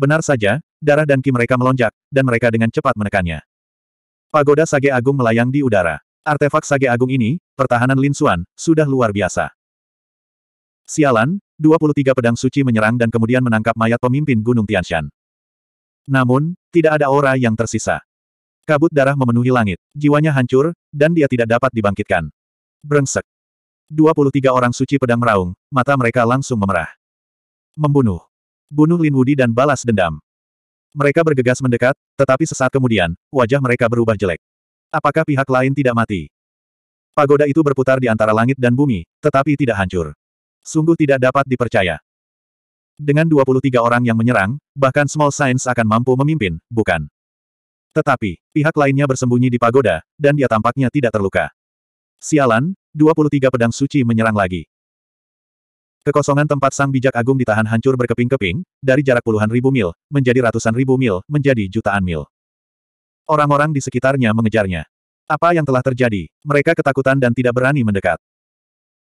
Benar saja, darah dan ki mereka melonjak, dan mereka dengan cepat menekannya. Pagoda Sage Agung melayang di udara. Artefak Sage Agung ini, pertahanan Lin Xuan, sudah luar biasa. Sialan, 23 pedang suci menyerang dan kemudian menangkap mayat pemimpin Gunung Tianshan. Namun, tidak ada aura yang tersisa. Kabut darah memenuhi langit, jiwanya hancur, dan dia tidak dapat dibangkitkan. Brengsek. 23 orang suci pedang meraung, mata mereka langsung memerah. Membunuh. Bunuh Lin Wudi dan balas dendam. Mereka bergegas mendekat, tetapi sesaat kemudian, wajah mereka berubah jelek. Apakah pihak lain tidak mati? Pagoda itu berputar di antara langit dan bumi, tetapi tidak hancur. Sungguh tidak dapat dipercaya. Dengan 23 orang yang menyerang, bahkan Small Science akan mampu memimpin, bukan? Tetapi, pihak lainnya bersembunyi di pagoda, dan dia tampaknya tidak terluka. Sialan, 23 pedang suci menyerang lagi. Kekosongan tempat sang bijak agung ditahan hancur berkeping-keping, dari jarak puluhan ribu mil, menjadi ratusan ribu mil, menjadi jutaan mil. Orang-orang di sekitarnya mengejarnya. Apa yang telah terjadi? Mereka ketakutan dan tidak berani mendekat.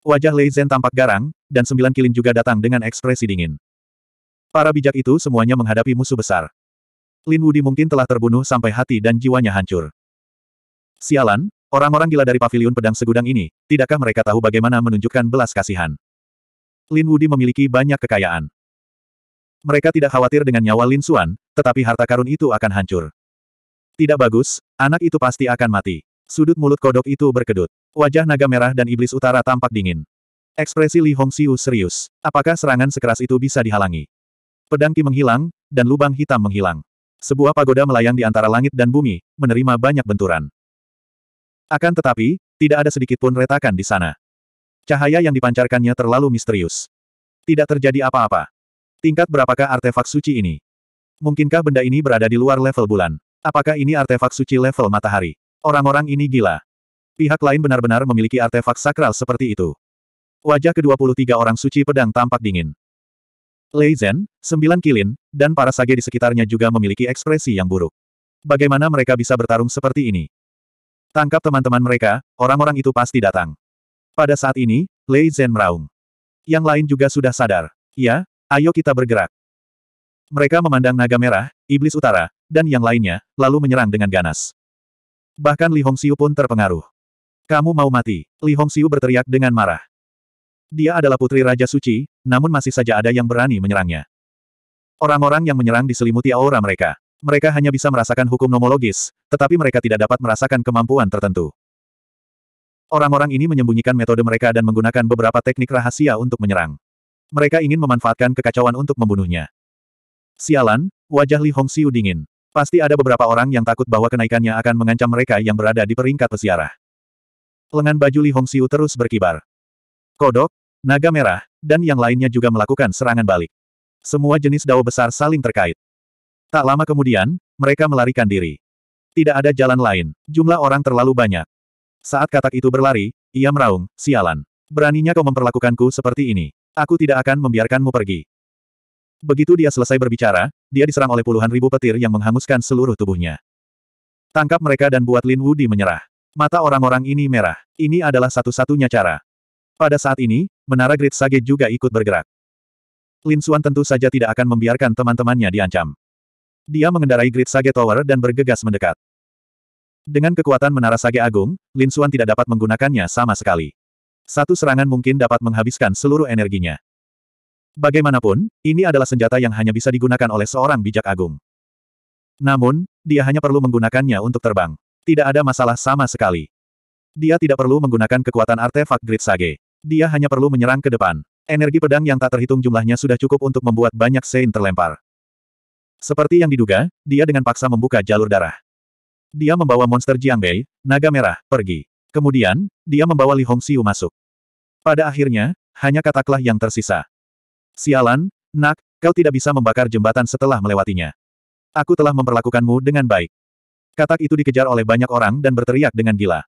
Wajah Lei Zhen tampak garang, dan sembilan kilin juga datang dengan ekspresi dingin. Para bijak itu semuanya menghadapi musuh besar. Lin Wudi mungkin telah terbunuh sampai hati dan jiwanya hancur. Sialan, orang-orang gila dari Paviliun pedang segudang ini, tidakkah mereka tahu bagaimana menunjukkan belas kasihan? Lin Wudi memiliki banyak kekayaan. Mereka tidak khawatir dengan nyawa Lin Xuan, tetapi harta karun itu akan hancur. Tidak bagus, anak itu pasti akan mati. Sudut mulut kodok itu berkedut. Wajah naga merah dan iblis utara tampak dingin. Ekspresi Li Hongxiu serius. Apakah serangan sekeras itu bisa dihalangi? Pedang Ki menghilang, dan lubang hitam menghilang. Sebuah pagoda melayang di antara langit dan bumi, menerima banyak benturan. Akan tetapi, tidak ada sedikit pun retakan di sana. Cahaya yang dipancarkannya terlalu misterius. Tidak terjadi apa-apa. Tingkat berapakah artefak suci ini? Mungkinkah benda ini berada di luar level bulan? Apakah ini artefak suci level matahari? Orang-orang ini gila. Pihak lain benar-benar memiliki artefak sakral seperti itu. Wajah ke-23 orang suci pedang tampak dingin. Lei Zhen, sembilan kilin, dan para sage di sekitarnya juga memiliki ekspresi yang buruk. Bagaimana mereka bisa bertarung seperti ini? Tangkap teman-teman mereka, orang-orang itu pasti datang. Pada saat ini, Lei Zhen meraung. Yang lain juga sudah sadar. Ya, ayo kita bergerak. Mereka memandang naga merah, iblis utara, dan yang lainnya, lalu menyerang dengan ganas. Bahkan Li Hongxiu pun terpengaruh. Kamu mau mati, Li Hongxiu berteriak dengan marah. Dia adalah putri Raja Suci, namun masih saja ada yang berani menyerangnya. Orang-orang yang menyerang diselimuti aura mereka. Mereka hanya bisa merasakan hukum nomologis, tetapi mereka tidak dapat merasakan kemampuan tertentu. Orang-orang ini menyembunyikan metode mereka dan menggunakan beberapa teknik rahasia untuk menyerang. Mereka ingin memanfaatkan kekacauan untuk membunuhnya. Sialan, wajah Li Hongxiu dingin. Pasti ada beberapa orang yang takut bahwa kenaikannya akan mengancam mereka yang berada di peringkat peziarah. Lengan baju Li Hongxiu terus berkibar. Kodok, naga merah, dan yang lainnya juga melakukan serangan balik. Semua jenis dao besar saling terkait. Tak lama kemudian, mereka melarikan diri. Tidak ada jalan lain, jumlah orang terlalu banyak. Saat katak itu berlari, ia meraung, sialan. Beraninya kau memperlakukanku seperti ini. Aku tidak akan membiarkanmu pergi. Begitu dia selesai berbicara, dia diserang oleh puluhan ribu petir yang menghanguskan seluruh tubuhnya. Tangkap mereka dan buat Lin Wudi menyerah. Mata orang-orang ini merah. Ini adalah satu-satunya cara. Pada saat ini, menara Great Sage juga ikut bergerak. Lin Xuan tentu saja tidak akan membiarkan teman-temannya diancam. Dia mengendarai Great Sage Tower dan bergegas mendekat. Dengan kekuatan menara sage agung, Lin Suan tidak dapat menggunakannya sama sekali. Satu serangan mungkin dapat menghabiskan seluruh energinya. Bagaimanapun, ini adalah senjata yang hanya bisa digunakan oleh seorang bijak agung. Namun, dia hanya perlu menggunakannya untuk terbang. Tidak ada masalah sama sekali. Dia tidak perlu menggunakan kekuatan artefak Grid Sage. Dia hanya perlu menyerang ke depan. Energi pedang yang tak terhitung jumlahnya sudah cukup untuk membuat banyak sein terlempar. Seperti yang diduga, dia dengan paksa membuka jalur darah. Dia membawa monster Jiangbei, naga merah, pergi. Kemudian, dia membawa Li Hongxiu masuk. Pada akhirnya, hanya kataklah yang tersisa. Sialan, nak, kau tidak bisa membakar jembatan setelah melewatinya. Aku telah memperlakukanmu dengan baik. Katak itu dikejar oleh banyak orang dan berteriak dengan gila.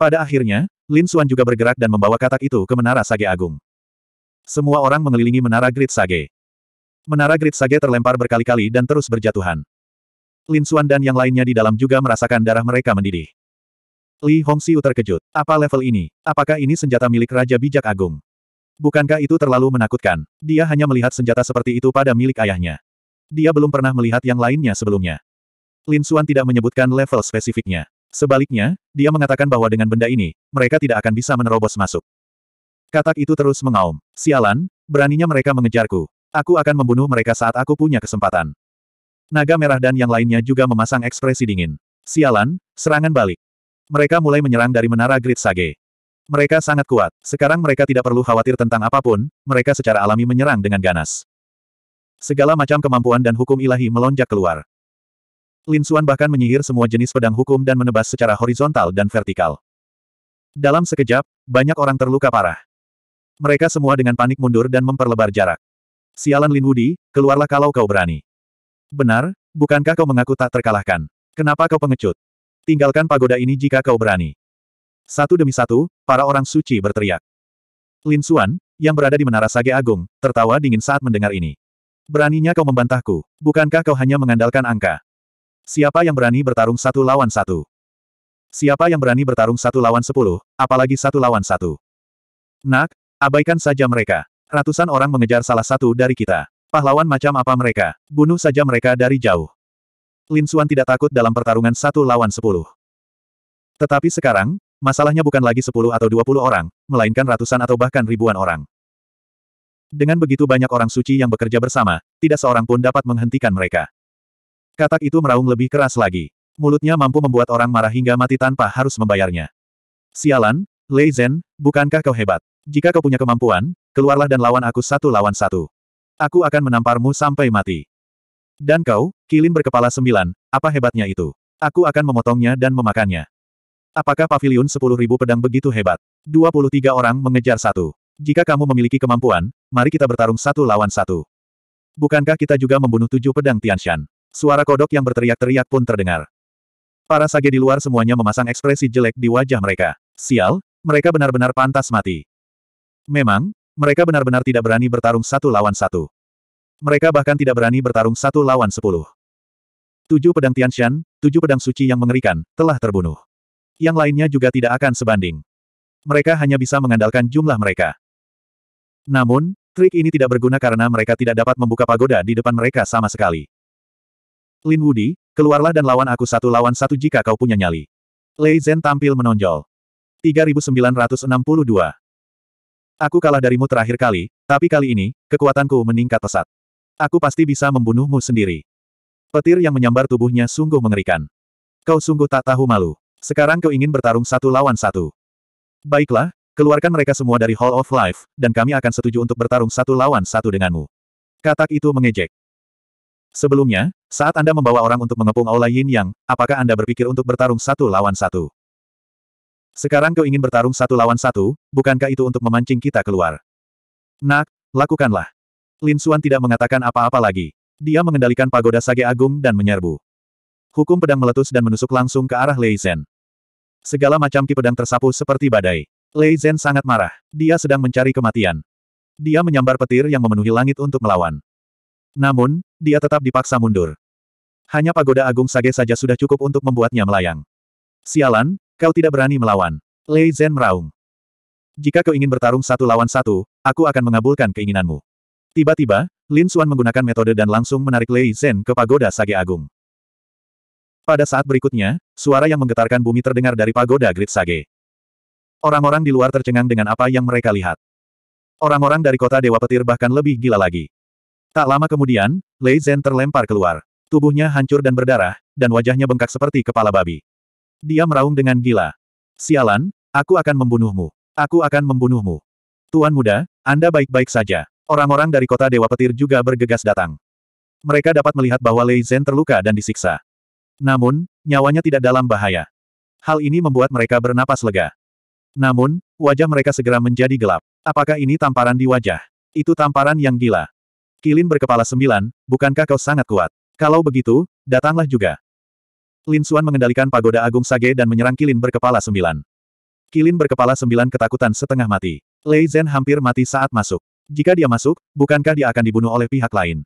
Pada akhirnya, Lin Xuan juga bergerak dan membawa katak itu ke Menara Sage Agung. Semua orang mengelilingi Menara Grid Sage. Menara Grid Sage terlempar berkali-kali dan terus berjatuhan. Lin Xuan dan yang lainnya di dalam juga merasakan darah mereka mendidih. Li Hongxiu terkejut. Apa level ini? Apakah ini senjata milik Raja Bijak Agung? Bukankah itu terlalu menakutkan? Dia hanya melihat senjata seperti itu pada milik ayahnya. Dia belum pernah melihat yang lainnya sebelumnya. Lin Xuan tidak menyebutkan level spesifiknya. Sebaliknya, dia mengatakan bahwa dengan benda ini, mereka tidak akan bisa menerobos masuk. Katak itu terus mengaum. Sialan, beraninya mereka mengejarku. Aku akan membunuh mereka saat aku punya kesempatan naga merah dan yang lainnya juga memasang ekspresi dingin. Sialan, serangan balik. Mereka mulai menyerang dari menara Grid Sage. Mereka sangat kuat, sekarang mereka tidak perlu khawatir tentang apapun, mereka secara alami menyerang dengan ganas. Segala macam kemampuan dan hukum ilahi melonjak keluar. Lin Xuan bahkan menyihir semua jenis pedang hukum dan menebas secara horizontal dan vertikal. Dalam sekejap, banyak orang terluka parah. Mereka semua dengan panik mundur dan memperlebar jarak. Sialan Lin Wudi, keluarlah kalau kau berani. Benar, bukankah kau mengaku tak terkalahkan? Kenapa kau pengecut? Tinggalkan pagoda ini jika kau berani. Satu demi satu, para orang suci berteriak. Lin Xuan, yang berada di Menara Sage Agung, tertawa dingin saat mendengar ini. Beraninya kau membantahku, bukankah kau hanya mengandalkan angka? Siapa yang berani bertarung satu lawan satu? Siapa yang berani bertarung satu lawan sepuluh, apalagi satu lawan satu? Nak, abaikan saja mereka. Ratusan orang mengejar salah satu dari kita. Pahlawan macam apa mereka? Bunuh saja mereka dari jauh. Lin Xuan tidak takut dalam pertarungan satu lawan sepuluh. Tetapi sekarang, masalahnya bukan lagi sepuluh atau dua puluh orang, melainkan ratusan atau bahkan ribuan orang. Dengan begitu banyak orang suci yang bekerja bersama, tidak seorang pun dapat menghentikan mereka. Katak itu meraung lebih keras lagi. Mulutnya mampu membuat orang marah hingga mati tanpa harus membayarnya. Sialan, Lei Zhen, bukankah kau hebat? Jika kau punya kemampuan, keluarlah dan lawan aku satu lawan satu. Aku akan menamparmu sampai mati. Dan kau, kilin berkepala sembilan, apa hebatnya itu? Aku akan memotongnya dan memakannya. Apakah pavilion sepuluh ribu pedang begitu hebat? Dua puluh tiga orang mengejar satu. Jika kamu memiliki kemampuan, mari kita bertarung satu lawan satu. Bukankah kita juga membunuh tujuh pedang Tianshan? Suara kodok yang berteriak-teriak pun terdengar. Para sage di luar semuanya memasang ekspresi jelek di wajah mereka. Sial, mereka benar-benar pantas mati. Memang, mereka benar-benar tidak berani bertarung satu lawan satu. Mereka bahkan tidak berani bertarung satu lawan sepuluh. Tujuh pedang Tianshan, tujuh pedang suci yang mengerikan, telah terbunuh. Yang lainnya juga tidak akan sebanding. Mereka hanya bisa mengandalkan jumlah mereka. Namun, Trik ini tidak berguna karena mereka tidak dapat membuka pagoda di depan mereka sama sekali. Lin Wudi, keluarlah dan lawan aku satu lawan satu jika kau punya nyali. Lei Zhen tampil menonjol. 3962 Aku kalah darimu terakhir kali, tapi kali ini, kekuatanku meningkat pesat. Aku pasti bisa membunuhmu sendiri. Petir yang menyambar tubuhnya sungguh mengerikan. Kau sungguh tak tahu malu. Sekarang kau ingin bertarung satu lawan satu. Baiklah, keluarkan mereka semua dari Hall of Life, dan kami akan setuju untuk bertarung satu lawan satu denganmu. Katak itu mengejek. Sebelumnya, saat Anda membawa orang untuk mengepung Aula Yin Yang, apakah Anda berpikir untuk bertarung satu lawan satu? Sekarang kau ingin bertarung satu lawan satu, bukankah itu untuk memancing kita keluar? Nak, lakukanlah. Lin Xuan tidak mengatakan apa-apa lagi. Dia mengendalikan pagoda Sage Agung dan menyerbu. Hukum pedang meletus dan menusuk langsung ke arah Lei Zhen. Segala macam ki pedang tersapu seperti badai. Lei Zhen sangat marah. Dia sedang mencari kematian. Dia menyambar petir yang memenuhi langit untuk melawan. Namun, dia tetap dipaksa mundur. Hanya pagoda agung Sage saja sudah cukup untuk membuatnya melayang. Sialan, Kau tidak berani melawan. Lei Zhen meraung. Jika kau ingin bertarung satu lawan satu, aku akan mengabulkan keinginanmu. Tiba-tiba, Lin Xuan menggunakan metode dan langsung menarik Lei Zhen ke pagoda Sage Agung. Pada saat berikutnya, suara yang menggetarkan bumi terdengar dari pagoda Grid Sage. Orang-orang di luar tercengang dengan apa yang mereka lihat. Orang-orang dari kota Dewa Petir bahkan lebih gila lagi. Tak lama kemudian, Lei Zhen terlempar keluar. Tubuhnya hancur dan berdarah, dan wajahnya bengkak seperti kepala babi. Dia meraung dengan gila. Sialan, aku akan membunuhmu. Aku akan membunuhmu. Tuan muda, Anda baik-baik saja. Orang-orang dari kota Dewa Petir juga bergegas datang. Mereka dapat melihat bahwa Lei Zhen terluka dan disiksa. Namun, nyawanya tidak dalam bahaya. Hal ini membuat mereka bernapas lega. Namun, wajah mereka segera menjadi gelap. Apakah ini tamparan di wajah? Itu tamparan yang gila. Kilin berkepala sembilan, bukankah kau sangat kuat? Kalau begitu, datanglah juga. Lin Suan mengendalikan pagoda agung Sage dan menyerang Kilin berkepala sembilan. Kilin berkepala sembilan ketakutan setengah mati. Lei Zhen hampir mati saat masuk. Jika dia masuk, bukankah dia akan dibunuh oleh pihak lain?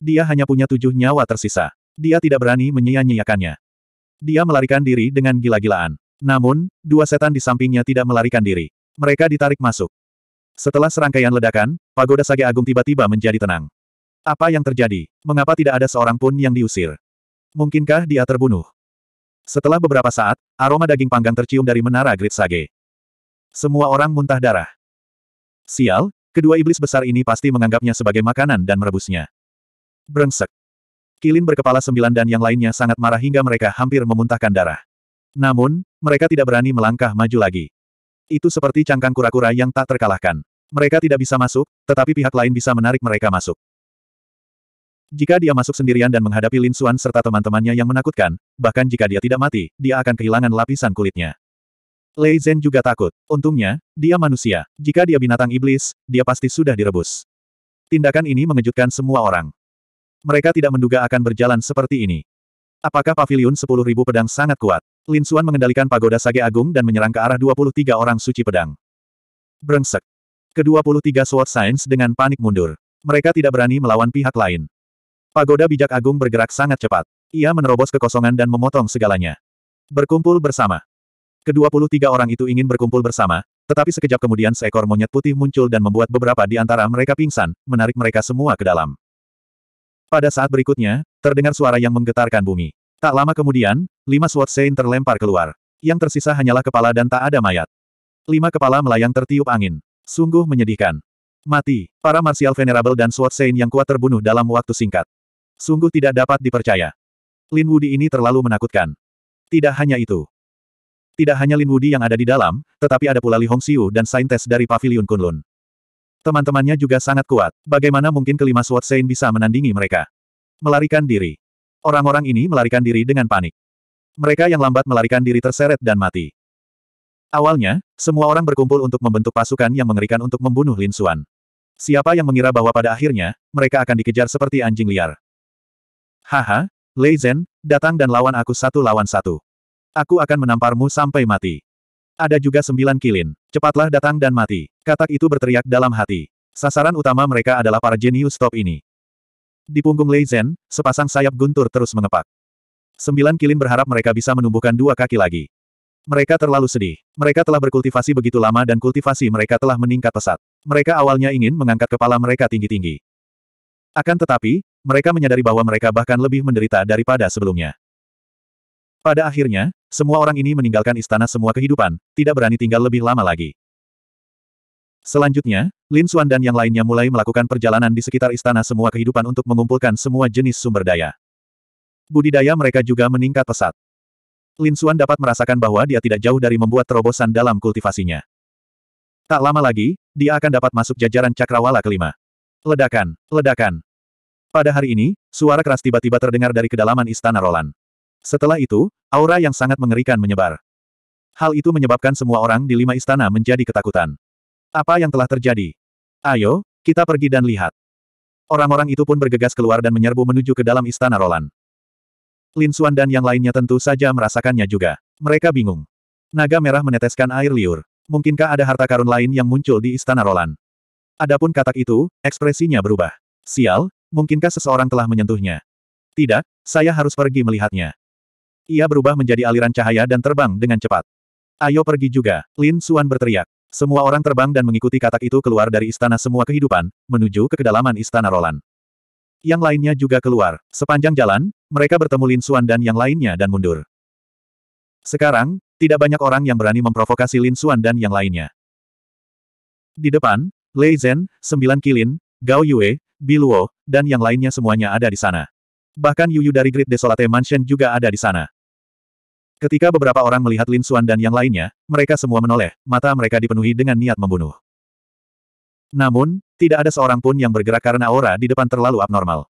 Dia hanya punya tujuh nyawa tersisa. Dia tidak berani menyia-nyiakannya. Dia melarikan diri dengan gila-gilaan. Namun, dua setan di sampingnya tidak melarikan diri. Mereka ditarik masuk. Setelah serangkaian ledakan, pagoda Sage Agung tiba-tiba menjadi tenang. Apa yang terjadi? Mengapa tidak ada seorang pun yang diusir? Mungkinkah dia terbunuh? Setelah beberapa saat, aroma daging panggang tercium dari menara Grid Sage. Semua orang muntah darah. Sial, kedua iblis besar ini pasti menganggapnya sebagai makanan dan merebusnya. Brengsek. Kilin berkepala sembilan dan yang lainnya sangat marah hingga mereka hampir memuntahkan darah. Namun, mereka tidak berani melangkah maju lagi. Itu seperti cangkang kura-kura yang tak terkalahkan. Mereka tidak bisa masuk, tetapi pihak lain bisa menarik mereka masuk. Jika dia masuk sendirian dan menghadapi Lin Xuan serta teman-temannya yang menakutkan, bahkan jika dia tidak mati, dia akan kehilangan lapisan kulitnya. Lei Zhen juga takut. Untungnya, dia manusia. Jika dia binatang iblis, dia pasti sudah direbus. Tindakan ini mengejutkan semua orang. Mereka tidak menduga akan berjalan seperti ini. Apakah paviliun 10.000 pedang sangat kuat? Lin Xuan mengendalikan pagoda Sage Agung dan menyerang ke arah 23 orang suci pedang. Brengsek. Ke-23 Sword Science dengan panik mundur. Mereka tidak berani melawan pihak lain. Pagoda Bijak Agung bergerak sangat cepat. Ia menerobos kekosongan dan memotong segalanya. Berkumpul bersama. Kedua puluh tiga orang itu ingin berkumpul bersama, tetapi sekejap kemudian seekor monyet putih muncul dan membuat beberapa di antara mereka pingsan, menarik mereka semua ke dalam. Pada saat berikutnya, terdengar suara yang menggetarkan bumi. Tak lama kemudian, lima Sword Sein terlempar keluar. Yang tersisa hanyalah kepala dan tak ada mayat. Lima kepala melayang tertiup angin. Sungguh menyedihkan. Mati. Para Martial Venerable dan Sword Sein yang kuat terbunuh dalam waktu singkat. Sungguh tidak dapat dipercaya. Lin Wudi ini terlalu menakutkan. Tidak hanya itu. Tidak hanya Lin Wudi yang ada di dalam, tetapi ada pula Li Hong Xiu dan saintes dari Paviliun Kunlun. Teman-temannya juga sangat kuat. Bagaimana mungkin kelima Swat Sein bisa menandingi mereka? Melarikan diri. Orang-orang ini melarikan diri dengan panik. Mereka yang lambat melarikan diri terseret dan mati. Awalnya, semua orang berkumpul untuk membentuk pasukan yang mengerikan untuk membunuh Lin Xuan. Siapa yang mengira bahwa pada akhirnya, mereka akan dikejar seperti anjing liar. Haha, Lei Zhen, datang dan lawan aku satu lawan satu. Aku akan menamparmu sampai mati. Ada juga sembilan kilin. Cepatlah datang dan mati. Katak itu berteriak dalam hati. Sasaran utama mereka adalah para jenius top ini. Di punggung Lei Zhen, sepasang sayap guntur terus mengepak. Sembilan kilin berharap mereka bisa menumbuhkan dua kaki lagi. Mereka terlalu sedih. Mereka telah berkultivasi begitu lama dan kultivasi mereka telah meningkat pesat. Mereka awalnya ingin mengangkat kepala mereka tinggi-tinggi. Akan tetapi, mereka menyadari bahwa mereka bahkan lebih menderita daripada sebelumnya. Pada akhirnya, semua orang ini meninggalkan istana semua kehidupan, tidak berani tinggal lebih lama lagi. Selanjutnya, Lin Xuan dan yang lainnya mulai melakukan perjalanan di sekitar istana semua kehidupan untuk mengumpulkan semua jenis sumber daya. Budidaya mereka juga meningkat pesat. Lin Xuan dapat merasakan bahwa dia tidak jauh dari membuat terobosan dalam kultivasinya. Tak lama lagi, dia akan dapat masuk jajaran cakrawala kelima. Ledakan, ledakan. Pada hari ini, suara keras tiba-tiba terdengar dari kedalaman istana Roland. Setelah itu, aura yang sangat mengerikan menyebar. Hal itu menyebabkan semua orang di lima istana menjadi ketakutan. Apa yang telah terjadi? Ayo, kita pergi dan lihat. Orang-orang itu pun bergegas keluar dan menyerbu menuju ke dalam istana Roland. Lin Xuan dan yang lainnya tentu saja merasakannya juga. Mereka bingung. Naga merah meneteskan air liur. Mungkinkah ada harta karun lain yang muncul di istana Roland? Adapun katak itu, ekspresinya berubah. Sial, Mungkinkah seseorang telah menyentuhnya? Tidak, saya harus pergi melihatnya. Ia berubah menjadi aliran cahaya dan terbang dengan cepat. Ayo pergi juga, Lin Suan berteriak. Semua orang terbang dan mengikuti katak itu keluar dari istana semua kehidupan, menuju ke kedalaman istana Roland. Yang lainnya juga keluar. Sepanjang jalan, mereka bertemu Lin Suan dan yang lainnya dan mundur. Sekarang, tidak banyak orang yang berani memprovokasi Lin Suan dan yang lainnya. Di depan, Lei Zhen, Sembilan Kilin, Gao Yue, Biluo, dan yang lainnya semuanya ada di sana. Bahkan Yuyu dari Great Desolate Mansion juga ada di sana. Ketika beberapa orang melihat Lin Xuan dan yang lainnya, mereka semua menoleh, mata mereka dipenuhi dengan niat membunuh. Namun, tidak ada seorang pun yang bergerak karena aura di depan terlalu abnormal.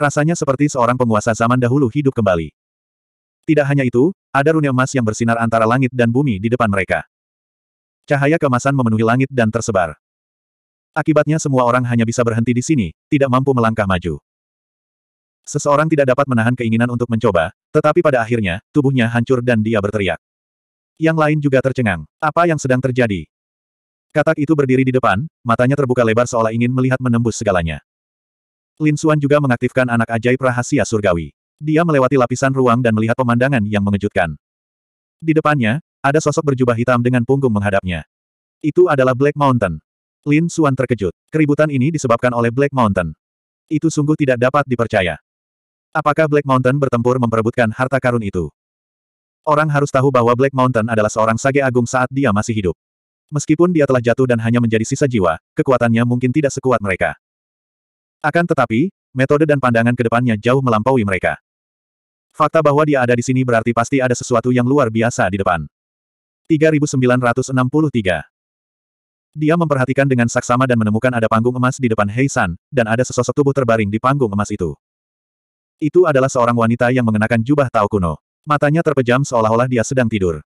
Rasanya seperti seorang penguasa zaman dahulu hidup kembali. Tidak hanya itu, ada rune emas yang bersinar antara langit dan bumi di depan mereka. Cahaya kemasan memenuhi langit dan tersebar. Akibatnya semua orang hanya bisa berhenti di sini, tidak mampu melangkah maju. Seseorang tidak dapat menahan keinginan untuk mencoba, tetapi pada akhirnya, tubuhnya hancur dan dia berteriak. Yang lain juga tercengang. Apa yang sedang terjadi? Katak itu berdiri di depan, matanya terbuka lebar seolah ingin melihat menembus segalanya. Lin Xuan juga mengaktifkan anak ajaib rahasia surgawi. Dia melewati lapisan ruang dan melihat pemandangan yang mengejutkan. Di depannya, ada sosok berjubah hitam dengan punggung menghadapnya. Itu adalah Black Mountain. Lin Suan terkejut. Keributan ini disebabkan oleh Black Mountain. Itu sungguh tidak dapat dipercaya. Apakah Black Mountain bertempur memperebutkan harta karun itu? Orang harus tahu bahwa Black Mountain adalah seorang sage agung saat dia masih hidup. Meskipun dia telah jatuh dan hanya menjadi sisa jiwa, kekuatannya mungkin tidak sekuat mereka. Akan tetapi, metode dan pandangan ke depannya jauh melampaui mereka. Fakta bahwa dia ada di sini berarti pasti ada sesuatu yang luar biasa di depan. 3963 dia memperhatikan dengan saksama dan menemukan ada panggung emas di depan Hei San, dan ada sesosok tubuh terbaring di panggung emas itu. Itu adalah seorang wanita yang mengenakan jubah Tao kuno. Matanya terpejam seolah-olah dia sedang tidur.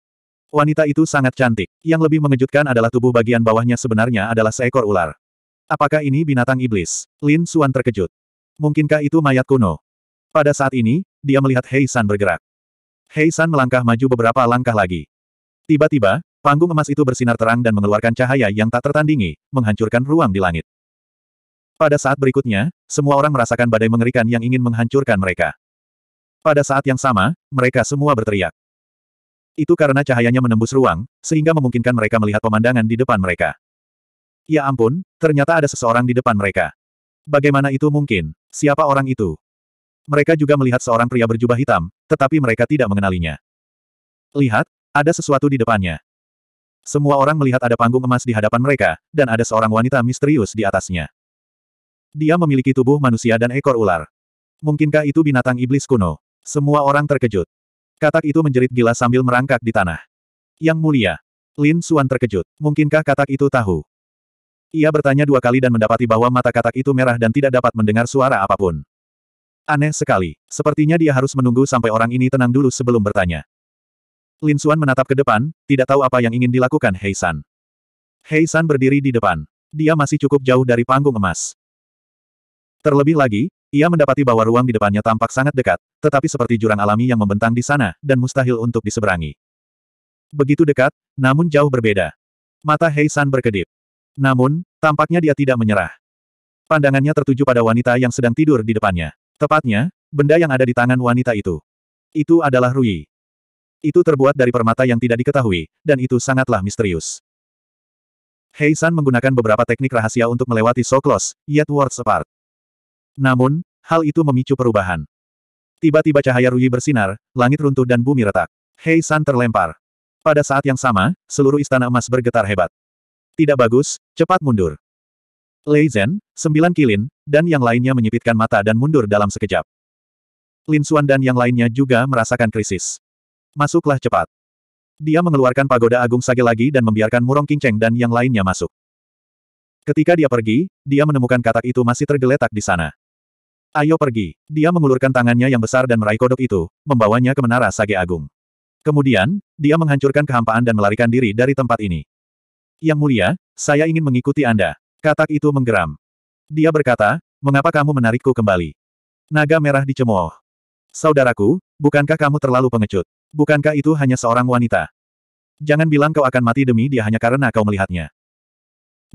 Wanita itu sangat cantik. Yang lebih mengejutkan adalah tubuh bagian bawahnya sebenarnya adalah seekor ular. Apakah ini binatang iblis? Lin Suan terkejut. Mungkinkah itu mayat kuno? Pada saat ini, dia melihat Hei San bergerak. Hei San melangkah maju beberapa langkah lagi. Tiba-tiba, Panggung emas itu bersinar terang dan mengeluarkan cahaya yang tak tertandingi, menghancurkan ruang di langit. Pada saat berikutnya, semua orang merasakan badai mengerikan yang ingin menghancurkan mereka. Pada saat yang sama, mereka semua berteriak. Itu karena cahayanya menembus ruang, sehingga memungkinkan mereka melihat pemandangan di depan mereka. Ya ampun, ternyata ada seseorang di depan mereka. Bagaimana itu mungkin? Siapa orang itu? Mereka juga melihat seorang pria berjubah hitam, tetapi mereka tidak mengenalinya. Lihat, ada sesuatu di depannya. Semua orang melihat ada panggung emas di hadapan mereka, dan ada seorang wanita misterius di atasnya. Dia memiliki tubuh manusia dan ekor ular. Mungkinkah itu binatang iblis kuno? Semua orang terkejut. Katak itu menjerit gila sambil merangkak di tanah. Yang mulia. Lin Suan terkejut. Mungkinkah katak itu tahu? Ia bertanya dua kali dan mendapati bahwa mata katak itu merah dan tidak dapat mendengar suara apapun. Aneh sekali. Sepertinya dia harus menunggu sampai orang ini tenang dulu sebelum bertanya. Lin Xuan menatap ke depan, tidak tahu apa yang ingin dilakukan Hei San. Hei San berdiri di depan. Dia masih cukup jauh dari panggung emas. Terlebih lagi, ia mendapati bahwa ruang di depannya tampak sangat dekat, tetapi seperti jurang alami yang membentang di sana, dan mustahil untuk diseberangi. Begitu dekat, namun jauh berbeda. Mata Hei San berkedip. Namun, tampaknya dia tidak menyerah. Pandangannya tertuju pada wanita yang sedang tidur di depannya. Tepatnya, benda yang ada di tangan wanita itu. Itu adalah Rui. Itu terbuat dari permata yang tidak diketahui, dan itu sangatlah misterius. Hei San menggunakan beberapa teknik rahasia untuk melewati so close, yet worlds apart. Namun, hal itu memicu perubahan. Tiba-tiba cahaya Rui bersinar, langit runtuh dan bumi retak. Hei San terlempar. Pada saat yang sama, seluruh istana emas bergetar hebat. Tidak bagus, cepat mundur. Lei Zhen, sembilan kilin, dan yang lainnya menyipitkan mata dan mundur dalam sekejap. Lin Suan dan yang lainnya juga merasakan krisis. Masuklah cepat. Dia mengeluarkan pagoda agung sage lagi dan membiarkan Murong Kinceng dan yang lainnya masuk. Ketika dia pergi, dia menemukan katak itu masih tergeletak di sana. Ayo pergi. Dia mengulurkan tangannya yang besar dan meraih kodok itu, membawanya ke menara sage agung. Kemudian, dia menghancurkan kehampaan dan melarikan diri dari tempat ini. Yang mulia, saya ingin mengikuti Anda. Katak itu menggeram. Dia berkata, mengapa kamu menarikku kembali? Naga merah dicemooh. Saudaraku, bukankah kamu terlalu pengecut? Bukankah itu hanya seorang wanita? Jangan bilang kau akan mati demi dia hanya karena kau melihatnya.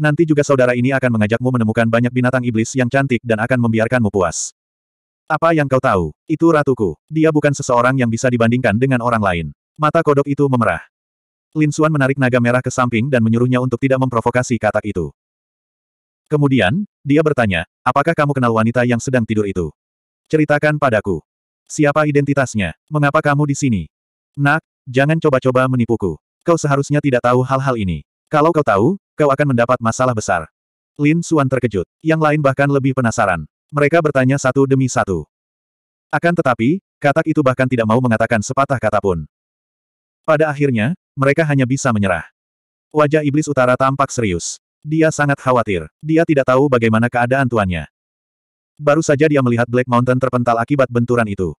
Nanti juga saudara ini akan mengajakmu menemukan banyak binatang iblis yang cantik dan akan membiarkanmu puas. Apa yang kau tahu? Itu ratuku. Dia bukan seseorang yang bisa dibandingkan dengan orang lain. Mata kodok itu memerah. Lin Xuan menarik naga merah ke samping dan menyuruhnya untuk tidak memprovokasi katak itu. Kemudian, dia bertanya, apakah kamu kenal wanita yang sedang tidur itu? Ceritakan padaku. Siapa identitasnya? Mengapa kamu di sini? Nak, jangan coba-coba menipuku. Kau seharusnya tidak tahu hal-hal ini. Kalau kau tahu, kau akan mendapat masalah besar. Lin Suan terkejut. Yang lain bahkan lebih penasaran. Mereka bertanya satu demi satu. Akan tetapi, katak itu bahkan tidak mau mengatakan sepatah kata pun. Pada akhirnya, mereka hanya bisa menyerah. Wajah iblis utara tampak serius. Dia sangat khawatir. Dia tidak tahu bagaimana keadaan tuannya. Baru saja dia melihat Black Mountain terpental akibat benturan itu.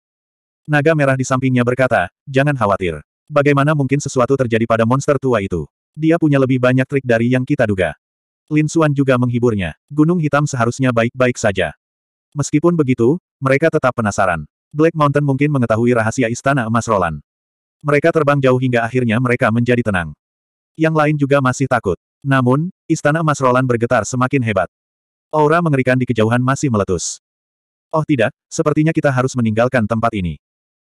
Naga merah di sampingnya berkata, jangan khawatir. Bagaimana mungkin sesuatu terjadi pada monster tua itu? Dia punya lebih banyak trik dari yang kita duga. Lin Xuan juga menghiburnya. Gunung hitam seharusnya baik-baik saja. Meskipun begitu, mereka tetap penasaran. Black Mountain mungkin mengetahui rahasia istana emas Roland. Mereka terbang jauh hingga akhirnya mereka menjadi tenang. Yang lain juga masih takut. Namun, istana emas Roland bergetar semakin hebat. Aura mengerikan di kejauhan masih meletus. Oh tidak, sepertinya kita harus meninggalkan tempat ini.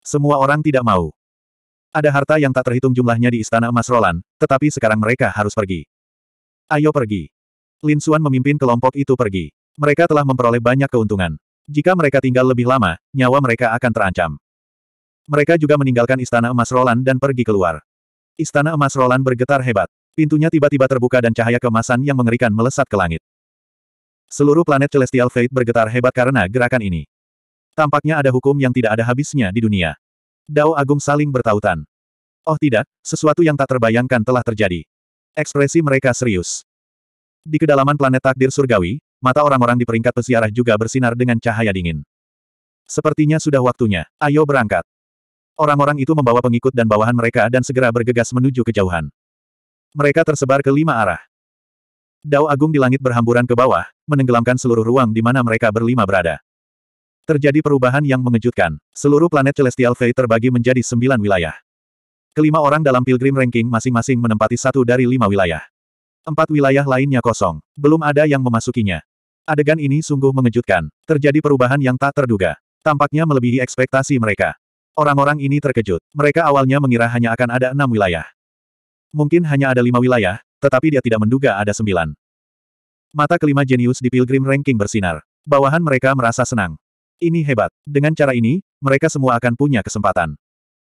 Semua orang tidak mau. Ada harta yang tak terhitung jumlahnya di Istana Emas Roland, tetapi sekarang mereka harus pergi. Ayo pergi. Lin Xuan memimpin kelompok itu pergi. Mereka telah memperoleh banyak keuntungan. Jika mereka tinggal lebih lama, nyawa mereka akan terancam. Mereka juga meninggalkan Istana Emas Roland dan pergi keluar. Istana Emas Roland bergetar hebat. Pintunya tiba-tiba terbuka dan cahaya kemasan yang mengerikan melesat ke langit. Seluruh planet Celestial Fate bergetar hebat karena gerakan ini. Tampaknya ada hukum yang tidak ada habisnya di dunia. Dao Agung saling bertautan. Oh tidak, sesuatu yang tak terbayangkan telah terjadi. Ekspresi mereka serius. Di kedalaman planet takdir surgawi, mata orang-orang di peringkat pesiarah juga bersinar dengan cahaya dingin. Sepertinya sudah waktunya, ayo berangkat. Orang-orang itu membawa pengikut dan bawahan mereka dan segera bergegas menuju kejauhan. Mereka tersebar ke lima arah. Dao Agung di langit berhamburan ke bawah, menenggelamkan seluruh ruang di mana mereka berlima berada. Terjadi perubahan yang mengejutkan. Seluruh planet Celestial Fae terbagi menjadi sembilan wilayah. Kelima orang dalam Pilgrim Ranking masing-masing menempati satu dari lima wilayah. Empat wilayah lainnya kosong. Belum ada yang memasukinya. Adegan ini sungguh mengejutkan. Terjadi perubahan yang tak terduga. Tampaknya melebihi ekspektasi mereka. Orang-orang ini terkejut. Mereka awalnya mengira hanya akan ada enam wilayah. Mungkin hanya ada lima wilayah, tetapi dia tidak menduga ada sembilan. Mata kelima jenius di Pilgrim Ranking bersinar. Bawahan mereka merasa senang. Ini hebat. Dengan cara ini, mereka semua akan punya kesempatan.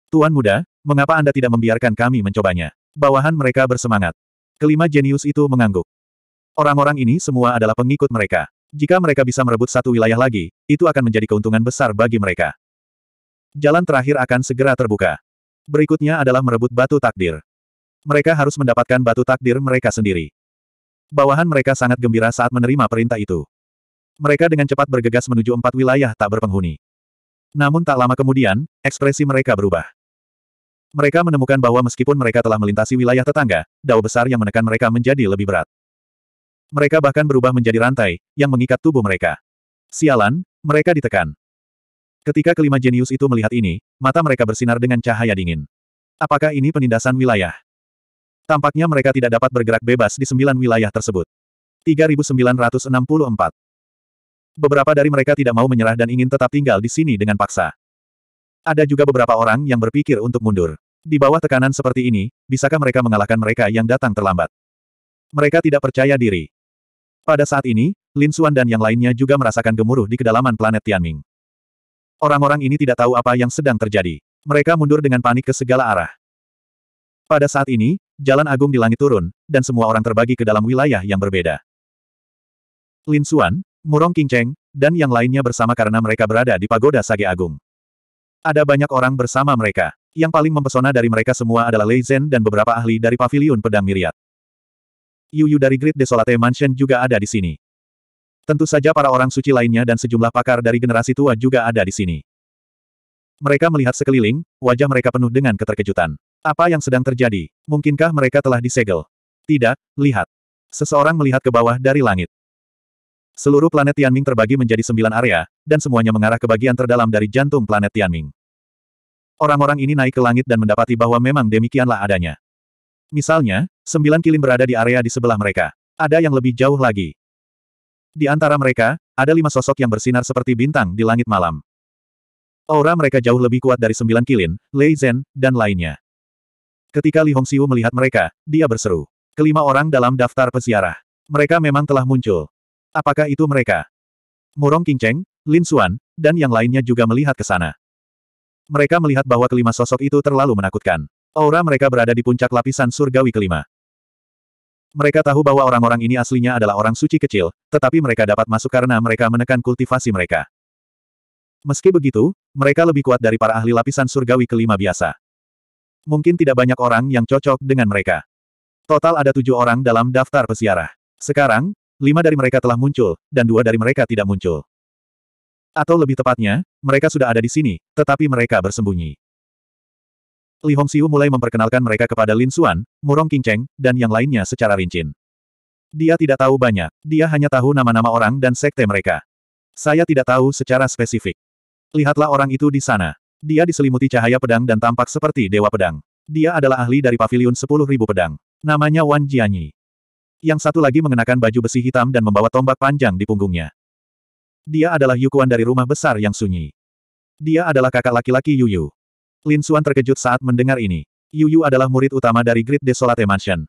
Tuan muda, mengapa Anda tidak membiarkan kami mencobanya? Bawahan mereka bersemangat. Kelima jenius itu mengangguk. Orang-orang ini semua adalah pengikut mereka. Jika mereka bisa merebut satu wilayah lagi, itu akan menjadi keuntungan besar bagi mereka. Jalan terakhir akan segera terbuka. Berikutnya adalah merebut batu takdir. Mereka harus mendapatkan batu takdir mereka sendiri. Bawahan mereka sangat gembira saat menerima perintah itu. Mereka dengan cepat bergegas menuju empat wilayah tak berpenghuni. Namun tak lama kemudian, ekspresi mereka berubah. Mereka menemukan bahwa meskipun mereka telah melintasi wilayah tetangga, dao besar yang menekan mereka menjadi lebih berat. Mereka bahkan berubah menjadi rantai, yang mengikat tubuh mereka. Sialan, mereka ditekan. Ketika kelima jenius itu melihat ini, mata mereka bersinar dengan cahaya dingin. Apakah ini penindasan wilayah? Tampaknya mereka tidak dapat bergerak bebas di sembilan wilayah tersebut. 3964 Beberapa dari mereka tidak mau menyerah dan ingin tetap tinggal di sini dengan paksa. Ada juga beberapa orang yang berpikir untuk mundur. Di bawah tekanan seperti ini, bisakah mereka mengalahkan mereka yang datang terlambat? Mereka tidak percaya diri. Pada saat ini, Lin Xuan dan yang lainnya juga merasakan gemuruh di kedalaman planet Tianming. Orang-orang ini tidak tahu apa yang sedang terjadi. Mereka mundur dengan panik ke segala arah. Pada saat ini, jalan agung di langit turun, dan semua orang terbagi ke dalam wilayah yang berbeda. Lin Xuan, Murong Qingcheng, dan yang lainnya bersama karena mereka berada di pagoda Sage Agung. Ada banyak orang bersama mereka. Yang paling mempesona dari mereka semua adalah Lei Zhen dan beberapa ahli dari Paviliun Pedang Miriat. Yuyu dari Great Desolate Mansion juga ada di sini. Tentu saja para orang suci lainnya dan sejumlah pakar dari generasi tua juga ada di sini. Mereka melihat sekeliling, wajah mereka penuh dengan keterkejutan. Apa yang sedang terjadi? Mungkinkah mereka telah disegel? Tidak, lihat. Seseorang melihat ke bawah dari langit. Seluruh planet Tianming terbagi menjadi sembilan area, dan semuanya mengarah ke bagian terdalam dari jantung planet Tianming. Orang-orang ini naik ke langit dan mendapati bahwa memang demikianlah adanya. Misalnya, sembilan kilin berada di area di sebelah mereka. Ada yang lebih jauh lagi. Di antara mereka, ada lima sosok yang bersinar seperti bintang di langit malam. Aura mereka jauh lebih kuat dari sembilan kilin, Lei Zhen, dan lainnya. Ketika Li Hongxiu melihat mereka, dia berseru. Kelima orang dalam daftar peziarah. Mereka memang telah muncul. Apakah itu mereka? Murong Qingcheng, Lin Xuan, dan yang lainnya juga melihat ke sana. Mereka melihat bahwa kelima sosok itu terlalu menakutkan. Aura mereka berada di puncak lapisan surgawi kelima. Mereka tahu bahwa orang-orang ini aslinya adalah orang suci kecil, tetapi mereka dapat masuk karena mereka menekan kultivasi mereka. Meski begitu, mereka lebih kuat dari para ahli lapisan surgawi kelima biasa. Mungkin tidak banyak orang yang cocok dengan mereka. Total ada tujuh orang dalam daftar pesiarah. Sekarang, lima dari mereka telah muncul, dan dua dari mereka tidak muncul. Atau lebih tepatnya, mereka sudah ada di sini, tetapi mereka bersembunyi. Li Hongxiu mulai memperkenalkan mereka kepada Lin Xuan, Murong Qingcheng, dan yang lainnya secara rinci. Dia tidak tahu banyak, dia hanya tahu nama-nama orang dan sekte mereka. Saya tidak tahu secara spesifik. Lihatlah orang itu di sana. Dia diselimuti cahaya pedang dan tampak seperti dewa pedang. Dia adalah ahli dari pavilion 10.000 pedang. Namanya Wan Jianyi. Yang satu lagi mengenakan baju besi hitam dan membawa tombak panjang di punggungnya. Dia adalah Yukuan dari rumah besar yang sunyi. Dia adalah kakak laki-laki Yuyu. Lin Suan terkejut saat mendengar ini. Yuyu adalah murid utama dari Great Desolate Mansion.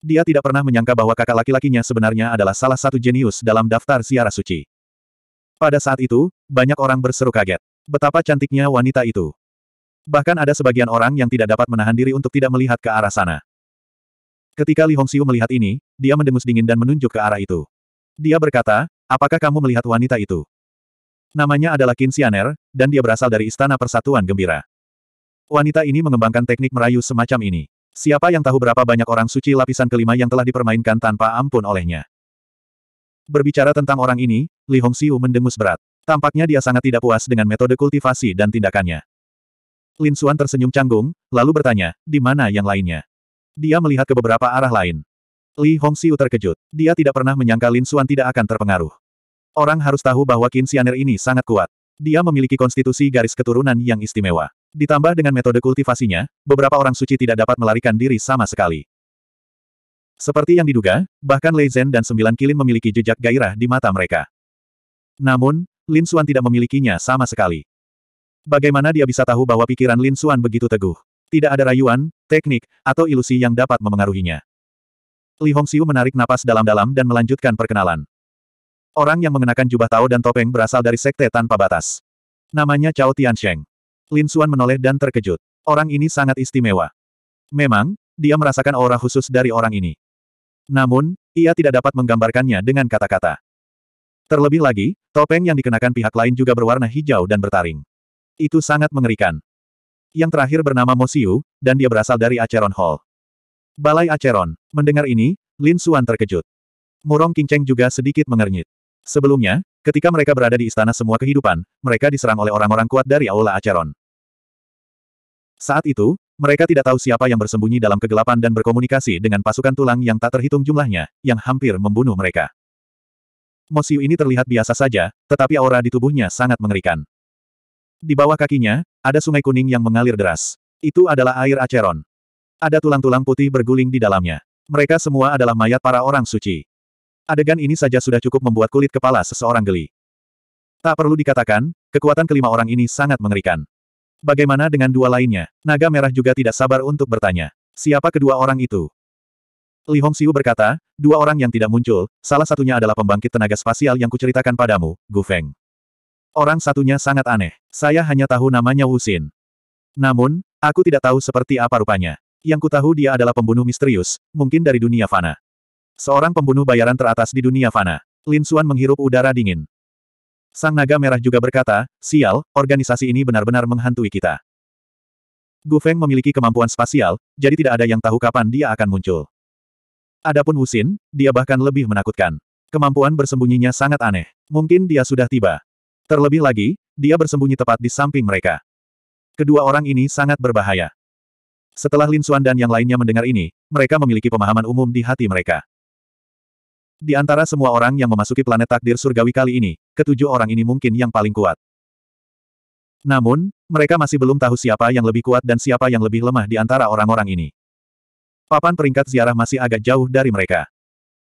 Dia tidak pernah menyangka bahwa kakak laki-lakinya sebenarnya adalah salah satu jenius dalam daftar siara suci. Pada saat itu, banyak orang berseru kaget. Betapa cantiknya wanita itu. Bahkan ada sebagian orang yang tidak dapat menahan diri untuk tidak melihat ke arah sana. Ketika Li Hongxiu melihat ini, dia mendengus dingin dan menunjuk ke arah itu. Dia berkata, apakah kamu melihat wanita itu? Namanya adalah Qin Xianer, dan dia berasal dari Istana Persatuan Gembira. Wanita ini mengembangkan teknik merayu semacam ini. Siapa yang tahu berapa banyak orang suci lapisan kelima yang telah dipermainkan tanpa ampun olehnya. Berbicara tentang orang ini, Li Hongxiu mendengus berat. Tampaknya dia sangat tidak puas dengan metode kultivasi dan tindakannya. Lin Xuan tersenyum canggung, lalu bertanya, di mana yang lainnya? Dia melihat ke beberapa arah lain. Li Hongxiu terkejut. Dia tidak pernah menyangka Lin Xuan tidak akan terpengaruh. Orang harus tahu bahwa Qin Xianer ini sangat kuat. Dia memiliki konstitusi garis keturunan yang istimewa. Ditambah dengan metode kultivasinya, beberapa orang suci tidak dapat melarikan diri sama sekali. Seperti yang diduga, bahkan Lei Zhen dan Sembilan Kilin memiliki jejak gairah di mata mereka. Namun, Lin Xuan tidak memilikinya sama sekali. Bagaimana dia bisa tahu bahwa pikiran Lin Xuan begitu teguh? Tidak ada rayuan, teknik, atau ilusi yang dapat memengaruhinya. Li Hongxiu menarik napas dalam-dalam dan melanjutkan perkenalan. Orang yang mengenakan jubah tao dan topeng berasal dari sekte tanpa batas. Namanya Cao Tiansheng. Lin Xuan menoleh dan terkejut. Orang ini sangat istimewa. Memang, dia merasakan aura khusus dari orang ini. Namun, ia tidak dapat menggambarkannya dengan kata-kata. Terlebih lagi, topeng yang dikenakan pihak lain juga berwarna hijau dan bertaring. Itu sangat mengerikan yang terakhir bernama Mosiu, dan dia berasal dari Aceron Hall. Balai Aceron. Mendengar ini, Lin Xuan terkejut. Murong Kingcheng juga sedikit mengernyit. Sebelumnya, ketika mereka berada di istana semua kehidupan, mereka diserang oleh orang-orang kuat dari Aula Aceron. Saat itu, mereka tidak tahu siapa yang bersembunyi dalam kegelapan dan berkomunikasi dengan pasukan tulang yang tak terhitung jumlahnya, yang hampir membunuh mereka. Mosiu ini terlihat biasa saja, tetapi aura di tubuhnya sangat mengerikan. Di bawah kakinya, ada sungai kuning yang mengalir deras. Itu adalah air Acheron. Ada tulang-tulang putih berguling di dalamnya. Mereka semua adalah mayat para orang suci. Adegan ini saja sudah cukup membuat kulit kepala seseorang geli. Tak perlu dikatakan, kekuatan kelima orang ini sangat mengerikan. Bagaimana dengan dua lainnya? Naga merah juga tidak sabar untuk bertanya. Siapa kedua orang itu? Li Hong Hongxiu berkata, dua orang yang tidak muncul, salah satunya adalah pembangkit tenaga spasial yang kuceritakan padamu, Gu Feng. Orang satunya sangat aneh. Saya hanya tahu namanya Wusin. Namun, aku tidak tahu seperti apa rupanya. Yang ku tahu dia adalah pembunuh misterius, mungkin dari dunia fana. Seorang pembunuh bayaran teratas di dunia fana. Lin Xuan menghirup udara dingin. Sang naga merah juga berkata, sial, organisasi ini benar-benar menghantui kita. Gu Feng memiliki kemampuan spasial, jadi tidak ada yang tahu kapan dia akan muncul. Adapun Wusin, dia bahkan lebih menakutkan. Kemampuan bersembunyinya sangat aneh. Mungkin dia sudah tiba. Terlebih lagi, dia bersembunyi tepat di samping mereka. Kedua orang ini sangat berbahaya. Setelah Lin Xuan dan yang lainnya mendengar ini, mereka memiliki pemahaman umum di hati mereka. Di antara semua orang yang memasuki planet takdir surgawi kali ini, ketujuh orang ini mungkin yang paling kuat. Namun, mereka masih belum tahu siapa yang lebih kuat dan siapa yang lebih lemah di antara orang-orang ini. Papan peringkat ziarah masih agak jauh dari mereka.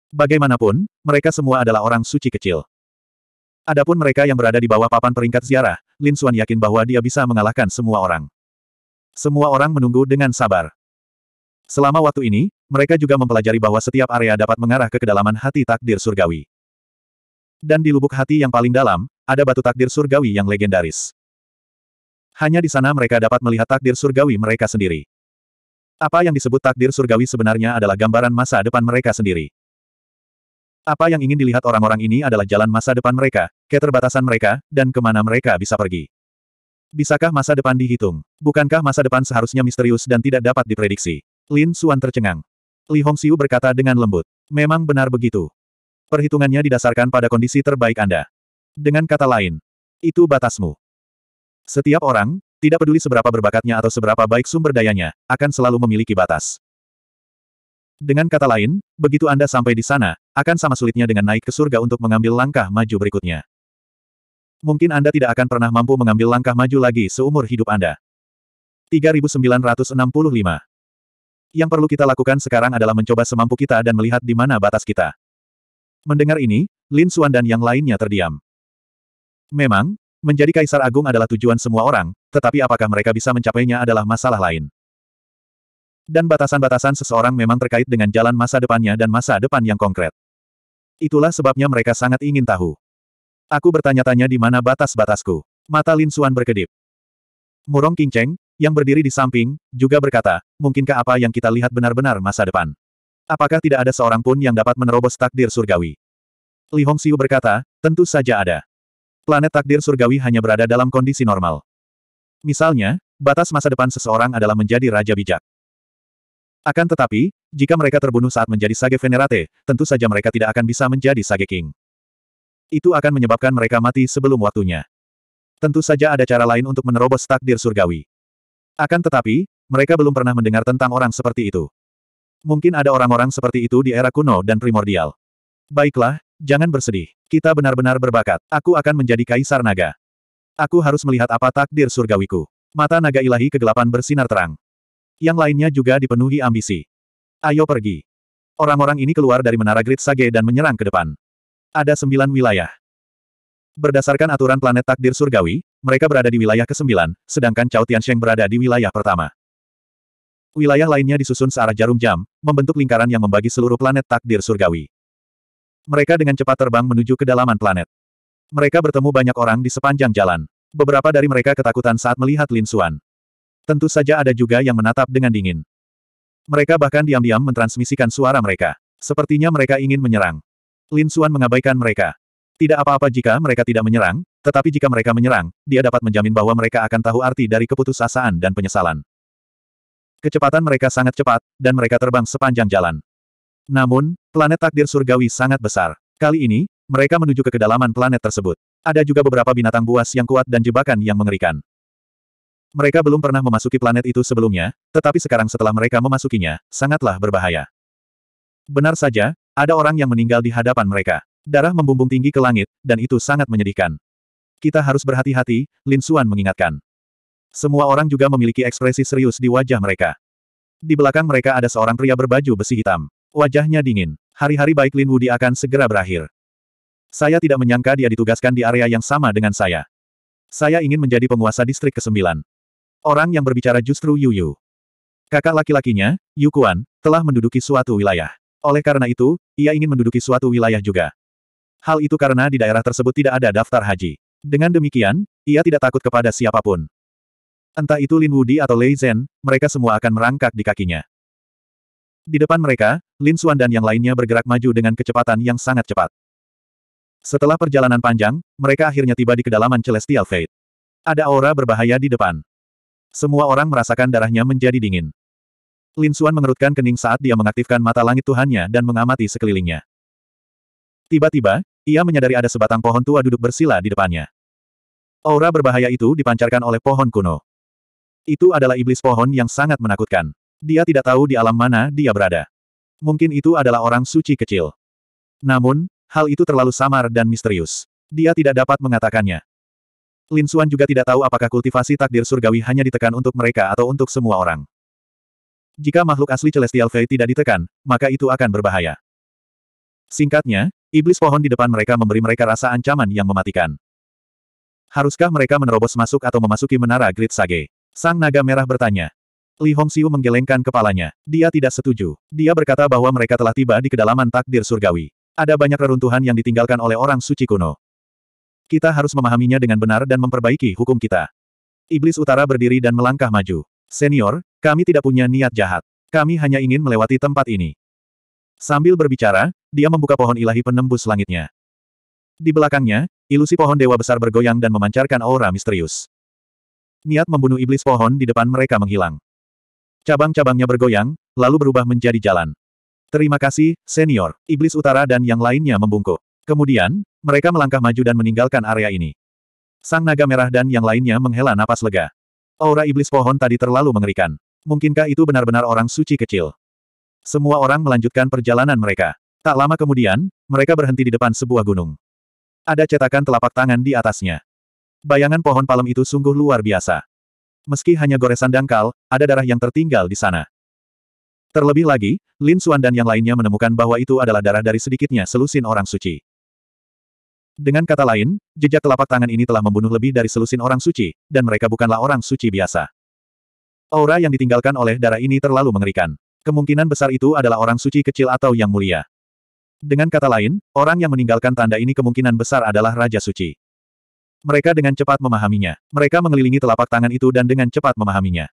Bagaimanapun, mereka semua adalah orang suci kecil. Adapun mereka yang berada di bawah papan peringkat ziarah, Lin Xuan yakin bahwa dia bisa mengalahkan semua orang. Semua orang menunggu dengan sabar. Selama waktu ini, mereka juga mempelajari bahwa setiap area dapat mengarah ke kedalaman hati takdir surgawi. Dan di lubuk hati yang paling dalam, ada batu takdir surgawi yang legendaris. Hanya di sana mereka dapat melihat takdir surgawi mereka sendiri. Apa yang disebut takdir surgawi sebenarnya adalah gambaran masa depan mereka sendiri. Apa yang ingin dilihat orang-orang ini adalah jalan masa depan mereka, keterbatasan mereka, dan kemana mereka bisa pergi. Bisakah masa depan dihitung? Bukankah masa depan seharusnya misterius dan tidak dapat diprediksi? Lin Suan tercengang. Li Hongxiu berkata dengan lembut. Memang benar begitu. Perhitungannya didasarkan pada kondisi terbaik Anda. Dengan kata lain, itu batasmu. Setiap orang, tidak peduli seberapa berbakatnya atau seberapa baik sumber dayanya, akan selalu memiliki batas. Dengan kata lain, begitu Anda sampai di sana, akan sama sulitnya dengan naik ke surga untuk mengambil langkah maju berikutnya. Mungkin Anda tidak akan pernah mampu mengambil langkah maju lagi seumur hidup Anda. 3965 Yang perlu kita lakukan sekarang adalah mencoba semampu kita dan melihat di mana batas kita. Mendengar ini, Lin Xuan dan yang lainnya terdiam. Memang, menjadi kaisar agung adalah tujuan semua orang, tetapi apakah mereka bisa mencapainya adalah masalah lain. Dan batasan-batasan seseorang memang terkait dengan jalan masa depannya dan masa depan yang konkret. Itulah sebabnya mereka sangat ingin tahu. Aku bertanya-tanya di mana batas-batasku. Mata Lin Xuan berkedip. Murong Qingcheng, yang berdiri di samping, juga berkata, mungkinkah apa yang kita lihat benar-benar masa depan? Apakah tidak ada seorang pun yang dapat menerobos takdir surgawi? Li Hong Hongxiu berkata, tentu saja ada. Planet takdir surgawi hanya berada dalam kondisi normal. Misalnya, batas masa depan seseorang adalah menjadi raja bijak. Akan tetapi, jika mereka terbunuh saat menjadi Sage Venerate, tentu saja mereka tidak akan bisa menjadi Sage King. Itu akan menyebabkan mereka mati sebelum waktunya. Tentu saja ada cara lain untuk menerobos takdir surgawi. Akan tetapi, mereka belum pernah mendengar tentang orang seperti itu. Mungkin ada orang-orang seperti itu di era kuno dan primordial. Baiklah, jangan bersedih. Kita benar-benar berbakat. Aku akan menjadi kaisar naga. Aku harus melihat apa takdir surgawiku. Mata naga ilahi kegelapan bersinar terang. Yang lainnya juga dipenuhi ambisi. Ayo pergi. Orang-orang ini keluar dari menara grid Sage dan menyerang ke depan. Ada sembilan wilayah. Berdasarkan aturan planet takdir surgawi, mereka berada di wilayah ke-9, sedangkan Cao Tiansheng berada di wilayah pertama. Wilayah lainnya disusun searah jarum jam, membentuk lingkaran yang membagi seluruh planet takdir surgawi. Mereka dengan cepat terbang menuju kedalaman planet. Mereka bertemu banyak orang di sepanjang jalan. Beberapa dari mereka ketakutan saat melihat Lin Xuan. Tentu saja ada juga yang menatap dengan dingin. Mereka bahkan diam-diam mentransmisikan suara mereka. Sepertinya mereka ingin menyerang. Lin Xuan mengabaikan mereka. Tidak apa-apa jika mereka tidak menyerang, tetapi jika mereka menyerang, dia dapat menjamin bahwa mereka akan tahu arti dari keputusasaan dan penyesalan. Kecepatan mereka sangat cepat, dan mereka terbang sepanjang jalan. Namun, planet takdir surgawi sangat besar. Kali ini, mereka menuju ke kedalaman planet tersebut. Ada juga beberapa binatang buas yang kuat dan jebakan yang mengerikan. Mereka belum pernah memasuki planet itu sebelumnya, tetapi sekarang setelah mereka memasukinya, sangatlah berbahaya. Benar saja, ada orang yang meninggal di hadapan mereka. Darah membumbung tinggi ke langit, dan itu sangat menyedihkan. Kita harus berhati-hati, Lin Xuan mengingatkan. Semua orang juga memiliki ekspresi serius di wajah mereka. Di belakang mereka ada seorang pria berbaju besi hitam. Wajahnya dingin. Hari-hari baik Lin Wudi akan segera berakhir. Saya tidak menyangka dia ditugaskan di area yang sama dengan saya. Saya ingin menjadi penguasa distrik ke-9. Orang yang berbicara justru Yu Yu. Kakak laki-lakinya, Yu Kuan, telah menduduki suatu wilayah. Oleh karena itu, ia ingin menduduki suatu wilayah juga. Hal itu karena di daerah tersebut tidak ada daftar haji. Dengan demikian, ia tidak takut kepada siapapun. Entah itu Lin Wudi atau Lei Zhen, mereka semua akan merangkak di kakinya. Di depan mereka, Lin Xuan dan yang lainnya bergerak maju dengan kecepatan yang sangat cepat. Setelah perjalanan panjang, mereka akhirnya tiba di kedalaman Celestial Fate. Ada aura berbahaya di depan. Semua orang merasakan darahnya menjadi dingin. Lin Xuan mengerutkan kening saat dia mengaktifkan mata langit Tuhannya dan mengamati sekelilingnya. Tiba-tiba, ia menyadari ada sebatang pohon tua duduk bersila di depannya. Aura berbahaya itu dipancarkan oleh pohon kuno. Itu adalah iblis pohon yang sangat menakutkan. Dia tidak tahu di alam mana dia berada. Mungkin itu adalah orang suci kecil. Namun, hal itu terlalu samar dan misterius. Dia tidak dapat mengatakannya. Lin Xuan juga tidak tahu apakah kultivasi takdir surgawi hanya ditekan untuk mereka atau untuk semua orang. Jika makhluk asli Celestial Fei tidak ditekan, maka itu akan berbahaya. Singkatnya, iblis pohon di depan mereka memberi mereka rasa ancaman yang mematikan. Haruskah mereka menerobos masuk atau memasuki menara Grid Sage? Sang naga merah bertanya. Li Hongxiu menggelengkan kepalanya. Dia tidak setuju. Dia berkata bahwa mereka telah tiba di kedalaman takdir surgawi. Ada banyak reruntuhan yang ditinggalkan oleh orang suci kuno. Kita harus memahaminya dengan benar dan memperbaiki hukum kita. Iblis Utara berdiri dan melangkah maju. Senior, kami tidak punya niat jahat. Kami hanya ingin melewati tempat ini. Sambil berbicara, dia membuka pohon ilahi penembus langitnya. Di belakangnya, ilusi pohon dewa besar bergoyang dan memancarkan aura misterius. Niat membunuh iblis pohon di depan mereka menghilang. Cabang-cabangnya bergoyang, lalu berubah menjadi jalan. Terima kasih, senior. Iblis utara dan yang lainnya membungkuk. Kemudian, mereka melangkah maju dan meninggalkan area ini. Sang naga merah dan yang lainnya menghela napas lega. Aura iblis pohon tadi terlalu mengerikan. Mungkinkah itu benar-benar orang suci kecil? Semua orang melanjutkan perjalanan mereka. Tak lama kemudian, mereka berhenti di depan sebuah gunung. Ada cetakan telapak tangan di atasnya. Bayangan pohon palem itu sungguh luar biasa. Meski hanya goresan dangkal, ada darah yang tertinggal di sana. Terlebih lagi, Lin Xuan dan yang lainnya menemukan bahwa itu adalah darah dari sedikitnya selusin orang suci. Dengan kata lain, jejak telapak tangan ini telah membunuh lebih dari selusin orang suci, dan mereka bukanlah orang suci biasa. Aura yang ditinggalkan oleh darah ini terlalu mengerikan. Kemungkinan besar itu adalah orang suci kecil atau yang mulia. Dengan kata lain, orang yang meninggalkan tanda ini kemungkinan besar adalah Raja Suci. Mereka dengan cepat memahaminya. Mereka mengelilingi telapak tangan itu dan dengan cepat memahaminya.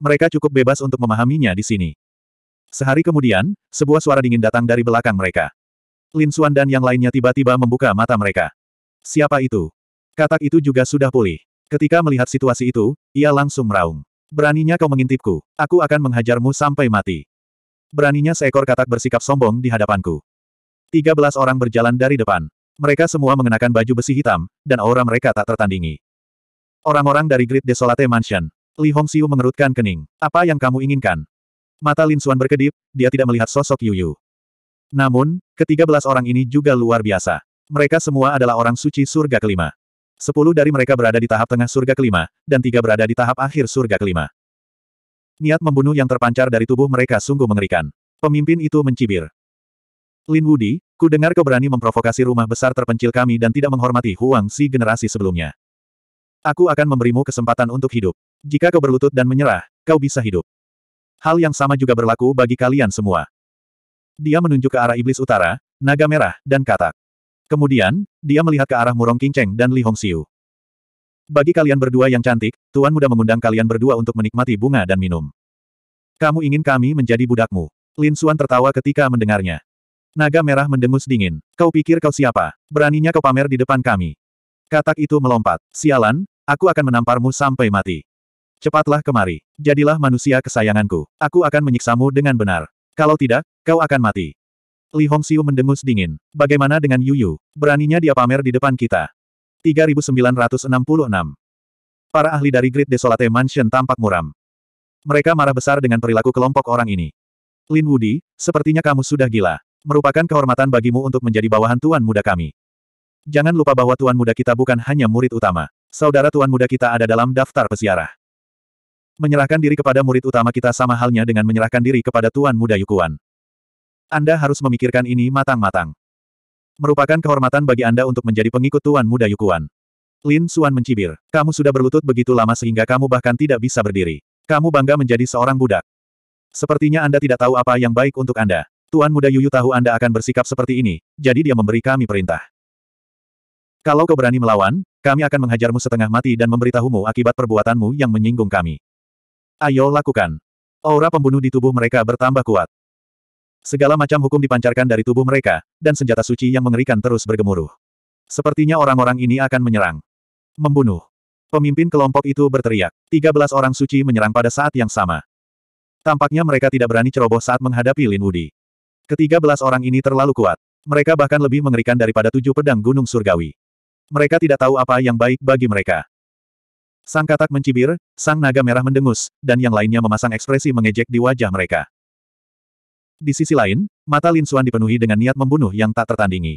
Mereka cukup bebas untuk memahaminya di sini. Sehari kemudian, sebuah suara dingin datang dari belakang mereka. Lin Suan dan yang lainnya tiba-tiba membuka mata mereka. Siapa itu? Katak itu juga sudah pulih. Ketika melihat situasi itu, ia langsung meraung. Beraninya kau mengintipku, aku akan menghajarmu sampai mati. Beraninya seekor katak bersikap sombong di hadapanku. Tiga belas orang berjalan dari depan. Mereka semua mengenakan baju besi hitam, dan aura mereka tak tertandingi. Orang-orang dari Great Desolate Mansion. Li Hongxiu mengerutkan kening. Apa yang kamu inginkan? Mata Lin Xuan berkedip, dia tidak melihat sosok Yu Yu. Namun, ketiga belas orang ini juga luar biasa. Mereka semua adalah orang suci surga kelima. Sepuluh dari mereka berada di tahap tengah surga kelima, dan tiga berada di tahap akhir surga kelima. Niat membunuh yang terpancar dari tubuh mereka sungguh mengerikan. Pemimpin itu mencibir. Lin Wudi, ku dengar kau berani memprovokasi rumah besar terpencil kami dan tidak menghormati Huang Si generasi sebelumnya. Aku akan memberimu kesempatan untuk hidup. Jika kau berlutut dan menyerah, kau bisa hidup. Hal yang sama juga berlaku bagi kalian semua dia menunjuk ke arah iblis utara, naga merah, dan katak. Kemudian, dia melihat ke arah Murong Qingcheng dan Li Hongxiu. Bagi kalian berdua yang cantik, Tuan Muda mengundang kalian berdua untuk menikmati bunga dan minum. Kamu ingin kami menjadi budakmu. Lin Xuan tertawa ketika mendengarnya. Naga merah mendengus dingin. Kau pikir kau siapa? Beraninya kau pamer di depan kami. Katak itu melompat. Sialan, aku akan menamparmu sampai mati. Cepatlah kemari. Jadilah manusia kesayanganku. Aku akan menyiksamu dengan benar. Kalau tidak, Kau akan mati. Li Hongxiu mendengus dingin. Bagaimana dengan Yu Yu? Beraninya dia pamer di depan kita. 3966. Para ahli dari Great Desolate Mansion tampak muram. Mereka marah besar dengan perilaku kelompok orang ini. Lin Wudi, sepertinya kamu sudah gila. Merupakan kehormatan bagimu untuk menjadi bawahan tuan muda kami. Jangan lupa bahwa tuan muda kita bukan hanya murid utama. Saudara tuan muda kita ada dalam daftar peziarah. Menyerahkan diri kepada murid utama kita sama halnya dengan menyerahkan diri kepada tuan muda Yukuan. Anda harus memikirkan ini matang-matang. Merupakan kehormatan bagi Anda untuk menjadi pengikut Tuan Muda Yukuan. Lin Suan mencibir. Kamu sudah berlutut begitu lama sehingga kamu bahkan tidak bisa berdiri. Kamu bangga menjadi seorang budak. Sepertinya Anda tidak tahu apa yang baik untuk Anda. Tuan Muda Yuyu tahu Anda akan bersikap seperti ini, jadi dia memberi kami perintah. Kalau kau berani melawan, kami akan menghajarmu setengah mati dan memberitahumu akibat perbuatanmu yang menyinggung kami. Ayo lakukan. Aura pembunuh di tubuh mereka bertambah kuat. Segala macam hukum dipancarkan dari tubuh mereka, dan senjata suci yang mengerikan terus bergemuruh. Sepertinya orang-orang ini akan menyerang. Membunuh. Pemimpin kelompok itu berteriak. 13 orang suci menyerang pada saat yang sama. Tampaknya mereka tidak berani ceroboh saat menghadapi Lin Wudi. Ketiga belas orang ini terlalu kuat. Mereka bahkan lebih mengerikan daripada tujuh pedang gunung surgawi. Mereka tidak tahu apa yang baik bagi mereka. Sang katak mencibir, sang naga merah mendengus, dan yang lainnya memasang ekspresi mengejek di wajah mereka. Di sisi lain, mata Lin Suan dipenuhi dengan niat membunuh yang tak tertandingi.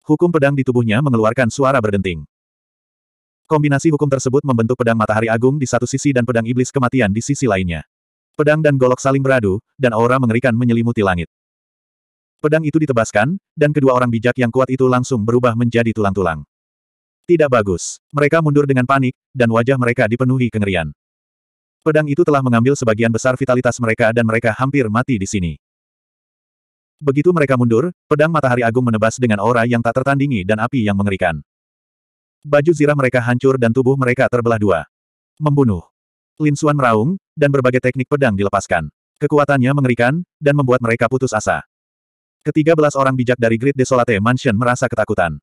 Hukum pedang di tubuhnya mengeluarkan suara berdenting. Kombinasi hukum tersebut membentuk pedang matahari agung di satu sisi dan pedang iblis kematian di sisi lainnya. Pedang dan golok saling beradu, dan aura mengerikan menyelimuti langit. Pedang itu ditebaskan, dan kedua orang bijak yang kuat itu langsung berubah menjadi tulang-tulang. Tidak bagus. Mereka mundur dengan panik, dan wajah mereka dipenuhi kengerian. Pedang itu telah mengambil sebagian besar vitalitas mereka dan mereka hampir mati di sini. Begitu mereka mundur, pedang matahari agung menebas dengan aura yang tak tertandingi dan api yang mengerikan. Baju zirah mereka hancur dan tubuh mereka terbelah dua. Membunuh. Lin Suan meraung, dan berbagai teknik pedang dilepaskan. Kekuatannya mengerikan, dan membuat mereka putus asa. Ketiga belas orang bijak dari Great Desolate Mansion merasa ketakutan.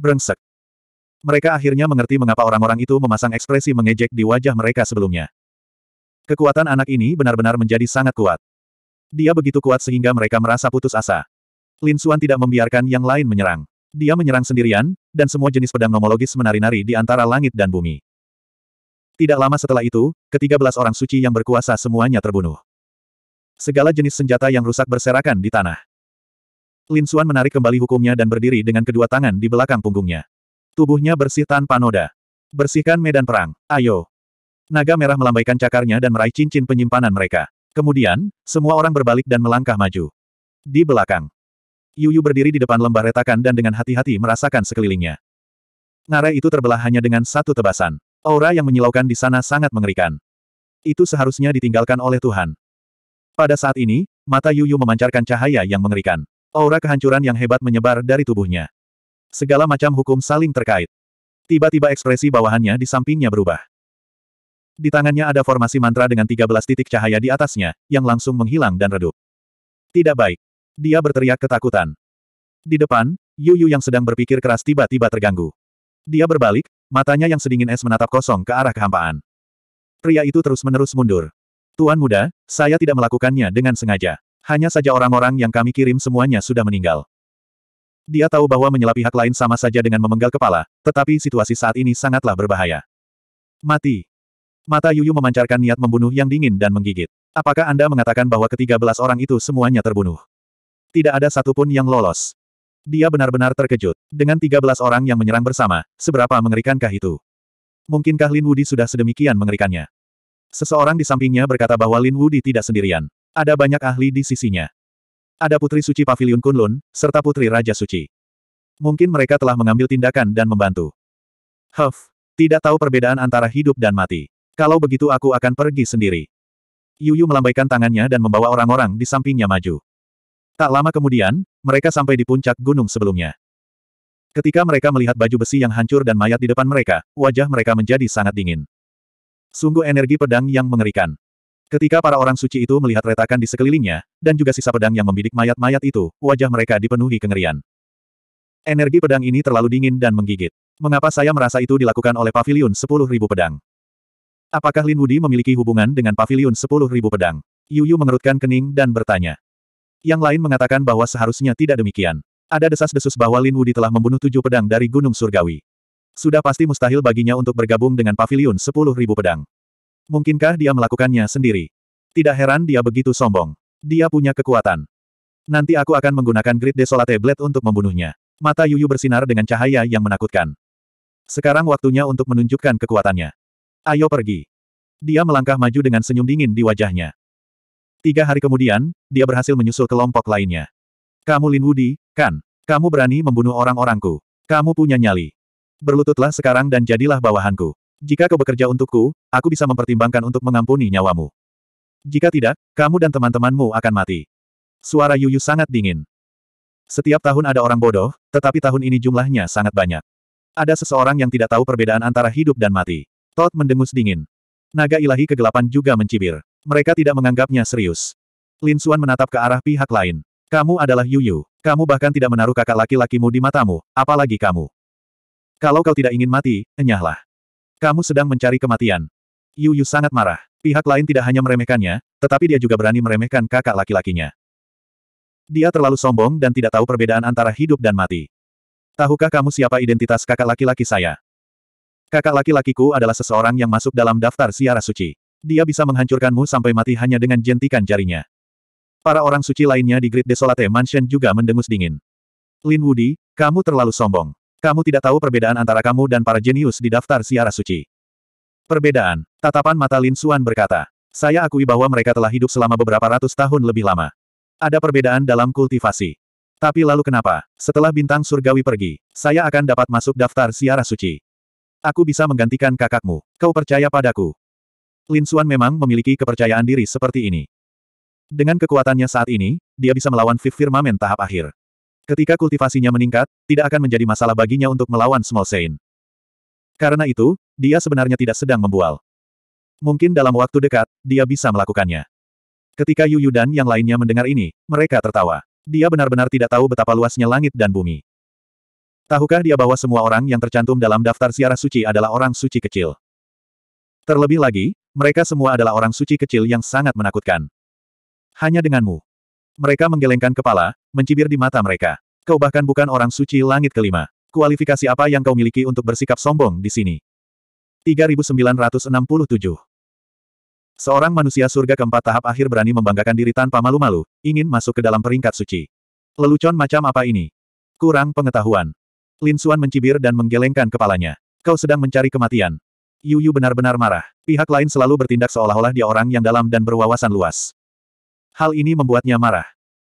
Brengsek. Mereka akhirnya mengerti mengapa orang-orang itu memasang ekspresi mengejek di wajah mereka sebelumnya. Kekuatan anak ini benar-benar menjadi sangat kuat. Dia begitu kuat sehingga mereka merasa putus asa. Lin Xuan tidak membiarkan yang lain menyerang. Dia menyerang sendirian, dan semua jenis pedang nomologis menari-nari di antara langit dan bumi. Tidak lama setelah itu, ketiga belas orang suci yang berkuasa semuanya terbunuh. Segala jenis senjata yang rusak berserakan di tanah. Lin Xuan menarik kembali hukumnya dan berdiri dengan kedua tangan di belakang punggungnya. Tubuhnya bersih tanpa noda. Bersihkan medan perang. Ayo. Naga merah melambaikan cakarnya dan meraih cincin penyimpanan mereka. Kemudian, semua orang berbalik dan melangkah maju. Di belakang, Yuyu berdiri di depan lembah retakan dan dengan hati-hati merasakan sekelilingnya. Ngarai itu terbelah hanya dengan satu tebasan. Aura yang menyilaukan di sana sangat mengerikan. Itu seharusnya ditinggalkan oleh Tuhan. Pada saat ini, mata Yuyu memancarkan cahaya yang mengerikan. Aura kehancuran yang hebat menyebar dari tubuhnya. Segala macam hukum saling terkait. Tiba-tiba ekspresi bawahannya di sampingnya berubah. Di tangannya ada formasi mantra dengan 13 titik cahaya di atasnya, yang langsung menghilang dan redup. Tidak baik. Dia berteriak ketakutan. Di depan, Yu Yu yang sedang berpikir keras tiba-tiba terganggu. Dia berbalik, matanya yang sedingin es menatap kosong ke arah kehampaan. Pria itu terus-menerus mundur. Tuan muda, saya tidak melakukannya dengan sengaja. Hanya saja orang-orang yang kami kirim semuanya sudah meninggal. Dia tahu bahwa menyela pihak lain sama saja dengan memenggal kepala, tetapi situasi saat ini sangatlah berbahaya. Mati. Mata Yuyu memancarkan niat membunuh yang dingin dan menggigit. Apakah Anda mengatakan bahwa ketiga belas orang itu semuanya terbunuh? Tidak ada satupun yang lolos. Dia benar-benar terkejut. Dengan tiga belas orang yang menyerang bersama, seberapa mengerikankah itu? Mungkinkah Lin Wudi sudah sedemikian mengerikannya? Seseorang di sampingnya berkata bahwa Lin Wudi tidak sendirian. Ada banyak ahli di sisinya. Ada Putri Suci Pavilion Kunlun, serta Putri Raja Suci. Mungkin mereka telah mengambil tindakan dan membantu. Huff, tidak tahu perbedaan antara hidup dan mati. Kalau begitu aku akan pergi sendiri. Yuyu melambaikan tangannya dan membawa orang-orang di sampingnya maju. Tak lama kemudian, mereka sampai di puncak gunung sebelumnya. Ketika mereka melihat baju besi yang hancur dan mayat di depan mereka, wajah mereka menjadi sangat dingin. Sungguh energi pedang yang mengerikan. Ketika para orang suci itu melihat retakan di sekelilingnya, dan juga sisa pedang yang membidik mayat-mayat itu, wajah mereka dipenuhi kengerian. Energi pedang ini terlalu dingin dan menggigit. Mengapa saya merasa itu dilakukan oleh pavilion 10.000 pedang? Apakah Lin Wudi memiliki hubungan dengan pavilion 10.000 pedang? Yuyu mengerutkan kening dan bertanya. Yang lain mengatakan bahwa seharusnya tidak demikian. Ada desas-desus bahwa Lin Wudi telah membunuh tujuh pedang dari Gunung Surgawi. Sudah pasti mustahil baginya untuk bergabung dengan pavilion 10.000 pedang. Mungkinkah dia melakukannya sendiri? Tidak heran dia begitu sombong. Dia punya kekuatan. Nanti aku akan menggunakan Grid Desolate Blade untuk membunuhnya. Mata Yuyu bersinar dengan cahaya yang menakutkan. Sekarang waktunya untuk menunjukkan kekuatannya. Ayo pergi. Dia melangkah maju dengan senyum dingin di wajahnya. Tiga hari kemudian, dia berhasil menyusul kelompok lainnya. Kamu Lin Wudi, kan? Kamu berani membunuh orang-orangku. Kamu punya nyali. Berlututlah sekarang dan jadilah bawahanku. Jika kau bekerja untukku, aku bisa mempertimbangkan untuk mengampuni nyawamu. Jika tidak, kamu dan teman-temanmu akan mati. Suara Yuyu sangat dingin. Setiap tahun ada orang bodoh, tetapi tahun ini jumlahnya sangat banyak. Ada seseorang yang tidak tahu perbedaan antara hidup dan mati. Todd mendengus dingin. Naga ilahi kegelapan juga mencibir. Mereka tidak menganggapnya serius. Lin Suan menatap ke arah pihak lain. Kamu adalah Yu Yu. Kamu bahkan tidak menaruh kakak laki-lakimu di matamu, apalagi kamu. Kalau kau tidak ingin mati, enyahlah. Kamu sedang mencari kematian. Yu Yu sangat marah. Pihak lain tidak hanya meremehkannya, tetapi dia juga berani meremehkan kakak laki-lakinya. Dia terlalu sombong dan tidak tahu perbedaan antara hidup dan mati. Tahukah kamu siapa identitas kakak laki-laki saya? Kakak laki-lakiku adalah seseorang yang masuk dalam daftar siara suci. Dia bisa menghancurkanmu sampai mati hanya dengan jentikan jarinya. Para orang suci lainnya di Great Desolate Mansion juga mendengus dingin. Lin Woody, kamu terlalu sombong. Kamu tidak tahu perbedaan antara kamu dan para jenius di daftar siara suci. Perbedaan, tatapan mata Lin Suan berkata. Saya akui bahwa mereka telah hidup selama beberapa ratus tahun lebih lama. Ada perbedaan dalam kultivasi. Tapi lalu kenapa? Setelah bintang surgawi pergi, saya akan dapat masuk daftar siara suci. Aku bisa menggantikan kakakmu. Kau percaya padaku. Lin Xuan memang memiliki kepercayaan diri seperti ini. Dengan kekuatannya saat ini, dia bisa melawan Fifth Firmament tahap akhir. Ketika kultivasinya meningkat, tidak akan menjadi masalah baginya untuk melawan Small Saint. Karena itu, dia sebenarnya tidak sedang membual. Mungkin dalam waktu dekat, dia bisa melakukannya. Ketika Yu Yu dan yang lainnya mendengar ini, mereka tertawa. Dia benar-benar tidak tahu betapa luasnya langit dan bumi. Tahukah dia bahwa semua orang yang tercantum dalam daftar siara suci adalah orang suci kecil? Terlebih lagi, mereka semua adalah orang suci kecil yang sangat menakutkan. Hanya denganmu. Mereka menggelengkan kepala, mencibir di mata mereka. Kau bahkan bukan orang suci langit kelima. Kualifikasi apa yang kau miliki untuk bersikap sombong di sini? 3967 Seorang manusia surga keempat tahap akhir berani membanggakan diri tanpa malu-malu, ingin masuk ke dalam peringkat suci. Lelucon macam apa ini? Kurang pengetahuan. Lin Suan mencibir dan menggelengkan kepalanya. Kau sedang mencari kematian. Yu Yu benar-benar marah. Pihak lain selalu bertindak seolah-olah dia orang yang dalam dan berwawasan luas. Hal ini membuatnya marah.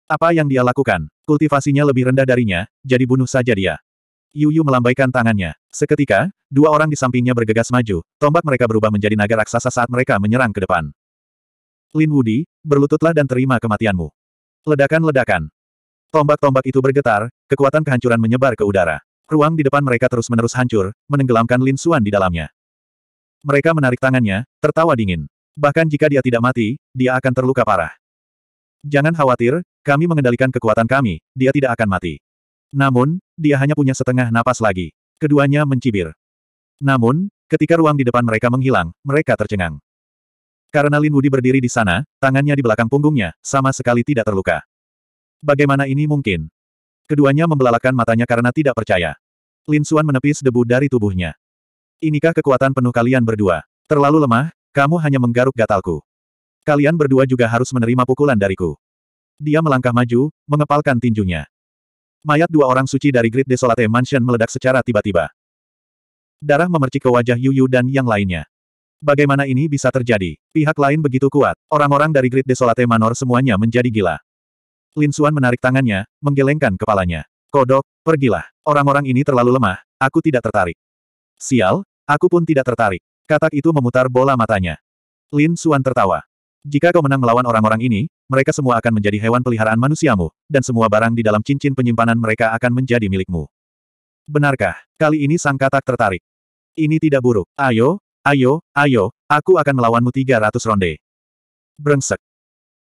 Apa yang dia lakukan? Kultivasinya lebih rendah darinya, jadi bunuh saja dia. Yu Yu melambaikan tangannya. Seketika, dua orang di sampingnya bergegas maju, tombak mereka berubah menjadi naga raksasa saat mereka menyerang ke depan. Lin Wudi, berlututlah dan terima kematianmu. Ledakan-ledakan. Tombak-tombak itu bergetar, kekuatan kehancuran menyebar ke udara. Ruang di depan mereka terus-menerus hancur, menenggelamkan Lin Suan di dalamnya. Mereka menarik tangannya, tertawa dingin. Bahkan jika dia tidak mati, dia akan terluka parah. Jangan khawatir, kami mengendalikan kekuatan kami, dia tidak akan mati. Namun, dia hanya punya setengah napas lagi. Keduanya mencibir. Namun, ketika ruang di depan mereka menghilang, mereka tercengang. Karena Lin Wudi berdiri di sana, tangannya di belakang punggungnya, sama sekali tidak terluka. Bagaimana ini mungkin? Keduanya membelalakan matanya karena tidak percaya. Lin Xuan menepis debu dari tubuhnya. Inikah kekuatan penuh kalian berdua? Terlalu lemah, kamu hanya menggaruk gatalku. Kalian berdua juga harus menerima pukulan dariku. Dia melangkah maju, mengepalkan tinjunya. Mayat dua orang suci dari Great Desolate Mansion meledak secara tiba-tiba. Darah memercik ke wajah Yu Yu dan yang lainnya. Bagaimana ini bisa terjadi? Pihak lain begitu kuat. Orang-orang dari Great Desolate Manor semuanya menjadi gila. Lin Xuan menarik tangannya, menggelengkan kepalanya. Kodok, pergilah. Orang-orang ini terlalu lemah, aku tidak tertarik. Sial, aku pun tidak tertarik. Katak itu memutar bola matanya. Lin Xuan tertawa. Jika kau menang melawan orang-orang ini, mereka semua akan menjadi hewan peliharaan manusiamu, dan semua barang di dalam cincin penyimpanan mereka akan menjadi milikmu. Benarkah, kali ini sang katak tertarik? Ini tidak buruk. Ayo, ayo, ayo, aku akan melawanmu 300 ronde. Brengsek.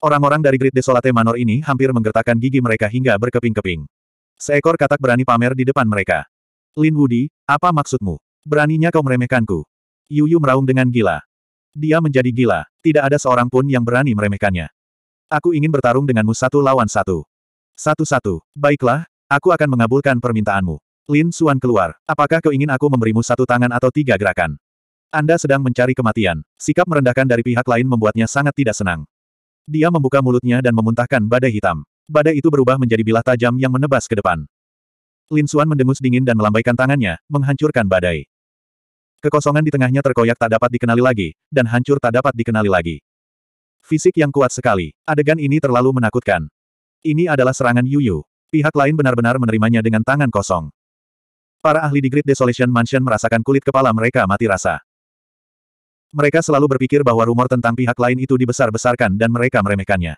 Orang-orang dari Grid Desolate Manor ini hampir menggertakkan gigi mereka hingga berkeping-keping. Seekor katak berani pamer di depan mereka. Lin Wudi, apa maksudmu? Beraninya kau meremehkanku? Yuyu meraung dengan gila. Dia menjadi gila. Tidak ada seorang pun yang berani meremehkannya. Aku ingin bertarung denganmu satu lawan satu. Satu-satu. Baiklah, aku akan mengabulkan permintaanmu. Lin Suan keluar. Apakah kau ingin aku memberimu satu tangan atau tiga gerakan? Anda sedang mencari kematian. Sikap merendahkan dari pihak lain membuatnya sangat tidak senang. Dia membuka mulutnya dan memuntahkan badai hitam. Badai itu berubah menjadi bilah tajam yang menebas ke depan. Lin Suan mendengus dingin dan melambaikan tangannya, menghancurkan badai. Kekosongan di tengahnya terkoyak tak dapat dikenali lagi, dan hancur tak dapat dikenali lagi. Fisik yang kuat sekali. Adegan ini terlalu menakutkan. Ini adalah serangan Yu Yu. Pihak lain benar-benar menerimanya dengan tangan kosong. Para ahli di Great Desolation Mansion merasakan kulit kepala mereka mati rasa. Mereka selalu berpikir bahwa rumor tentang pihak lain itu dibesar-besarkan dan mereka meremehkannya.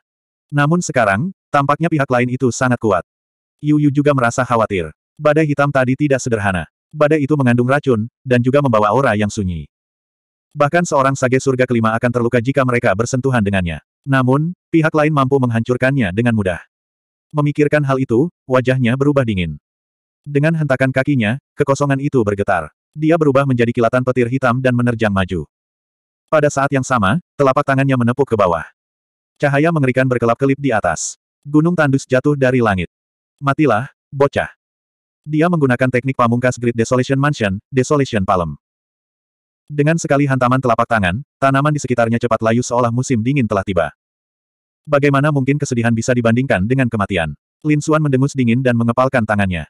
Namun sekarang, tampaknya pihak lain itu sangat kuat. Yu Yu juga merasa khawatir. Badai hitam tadi tidak sederhana. Badai itu mengandung racun, dan juga membawa aura yang sunyi. Bahkan seorang sage surga kelima akan terluka jika mereka bersentuhan dengannya. Namun, pihak lain mampu menghancurkannya dengan mudah. Memikirkan hal itu, wajahnya berubah dingin. Dengan hentakan kakinya, kekosongan itu bergetar. Dia berubah menjadi kilatan petir hitam dan menerjang maju. Pada saat yang sama, telapak tangannya menepuk ke bawah. Cahaya mengerikan berkelap-kelip di atas. Gunung tandus jatuh dari langit. Matilah, bocah. Dia menggunakan teknik pamungkas Great Desolation Mansion, Desolation Palm. Dengan sekali hantaman telapak tangan, tanaman di sekitarnya cepat layu seolah musim dingin telah tiba. Bagaimana mungkin kesedihan bisa dibandingkan dengan kematian? Lin Suan mendengus dingin dan mengepalkan tangannya.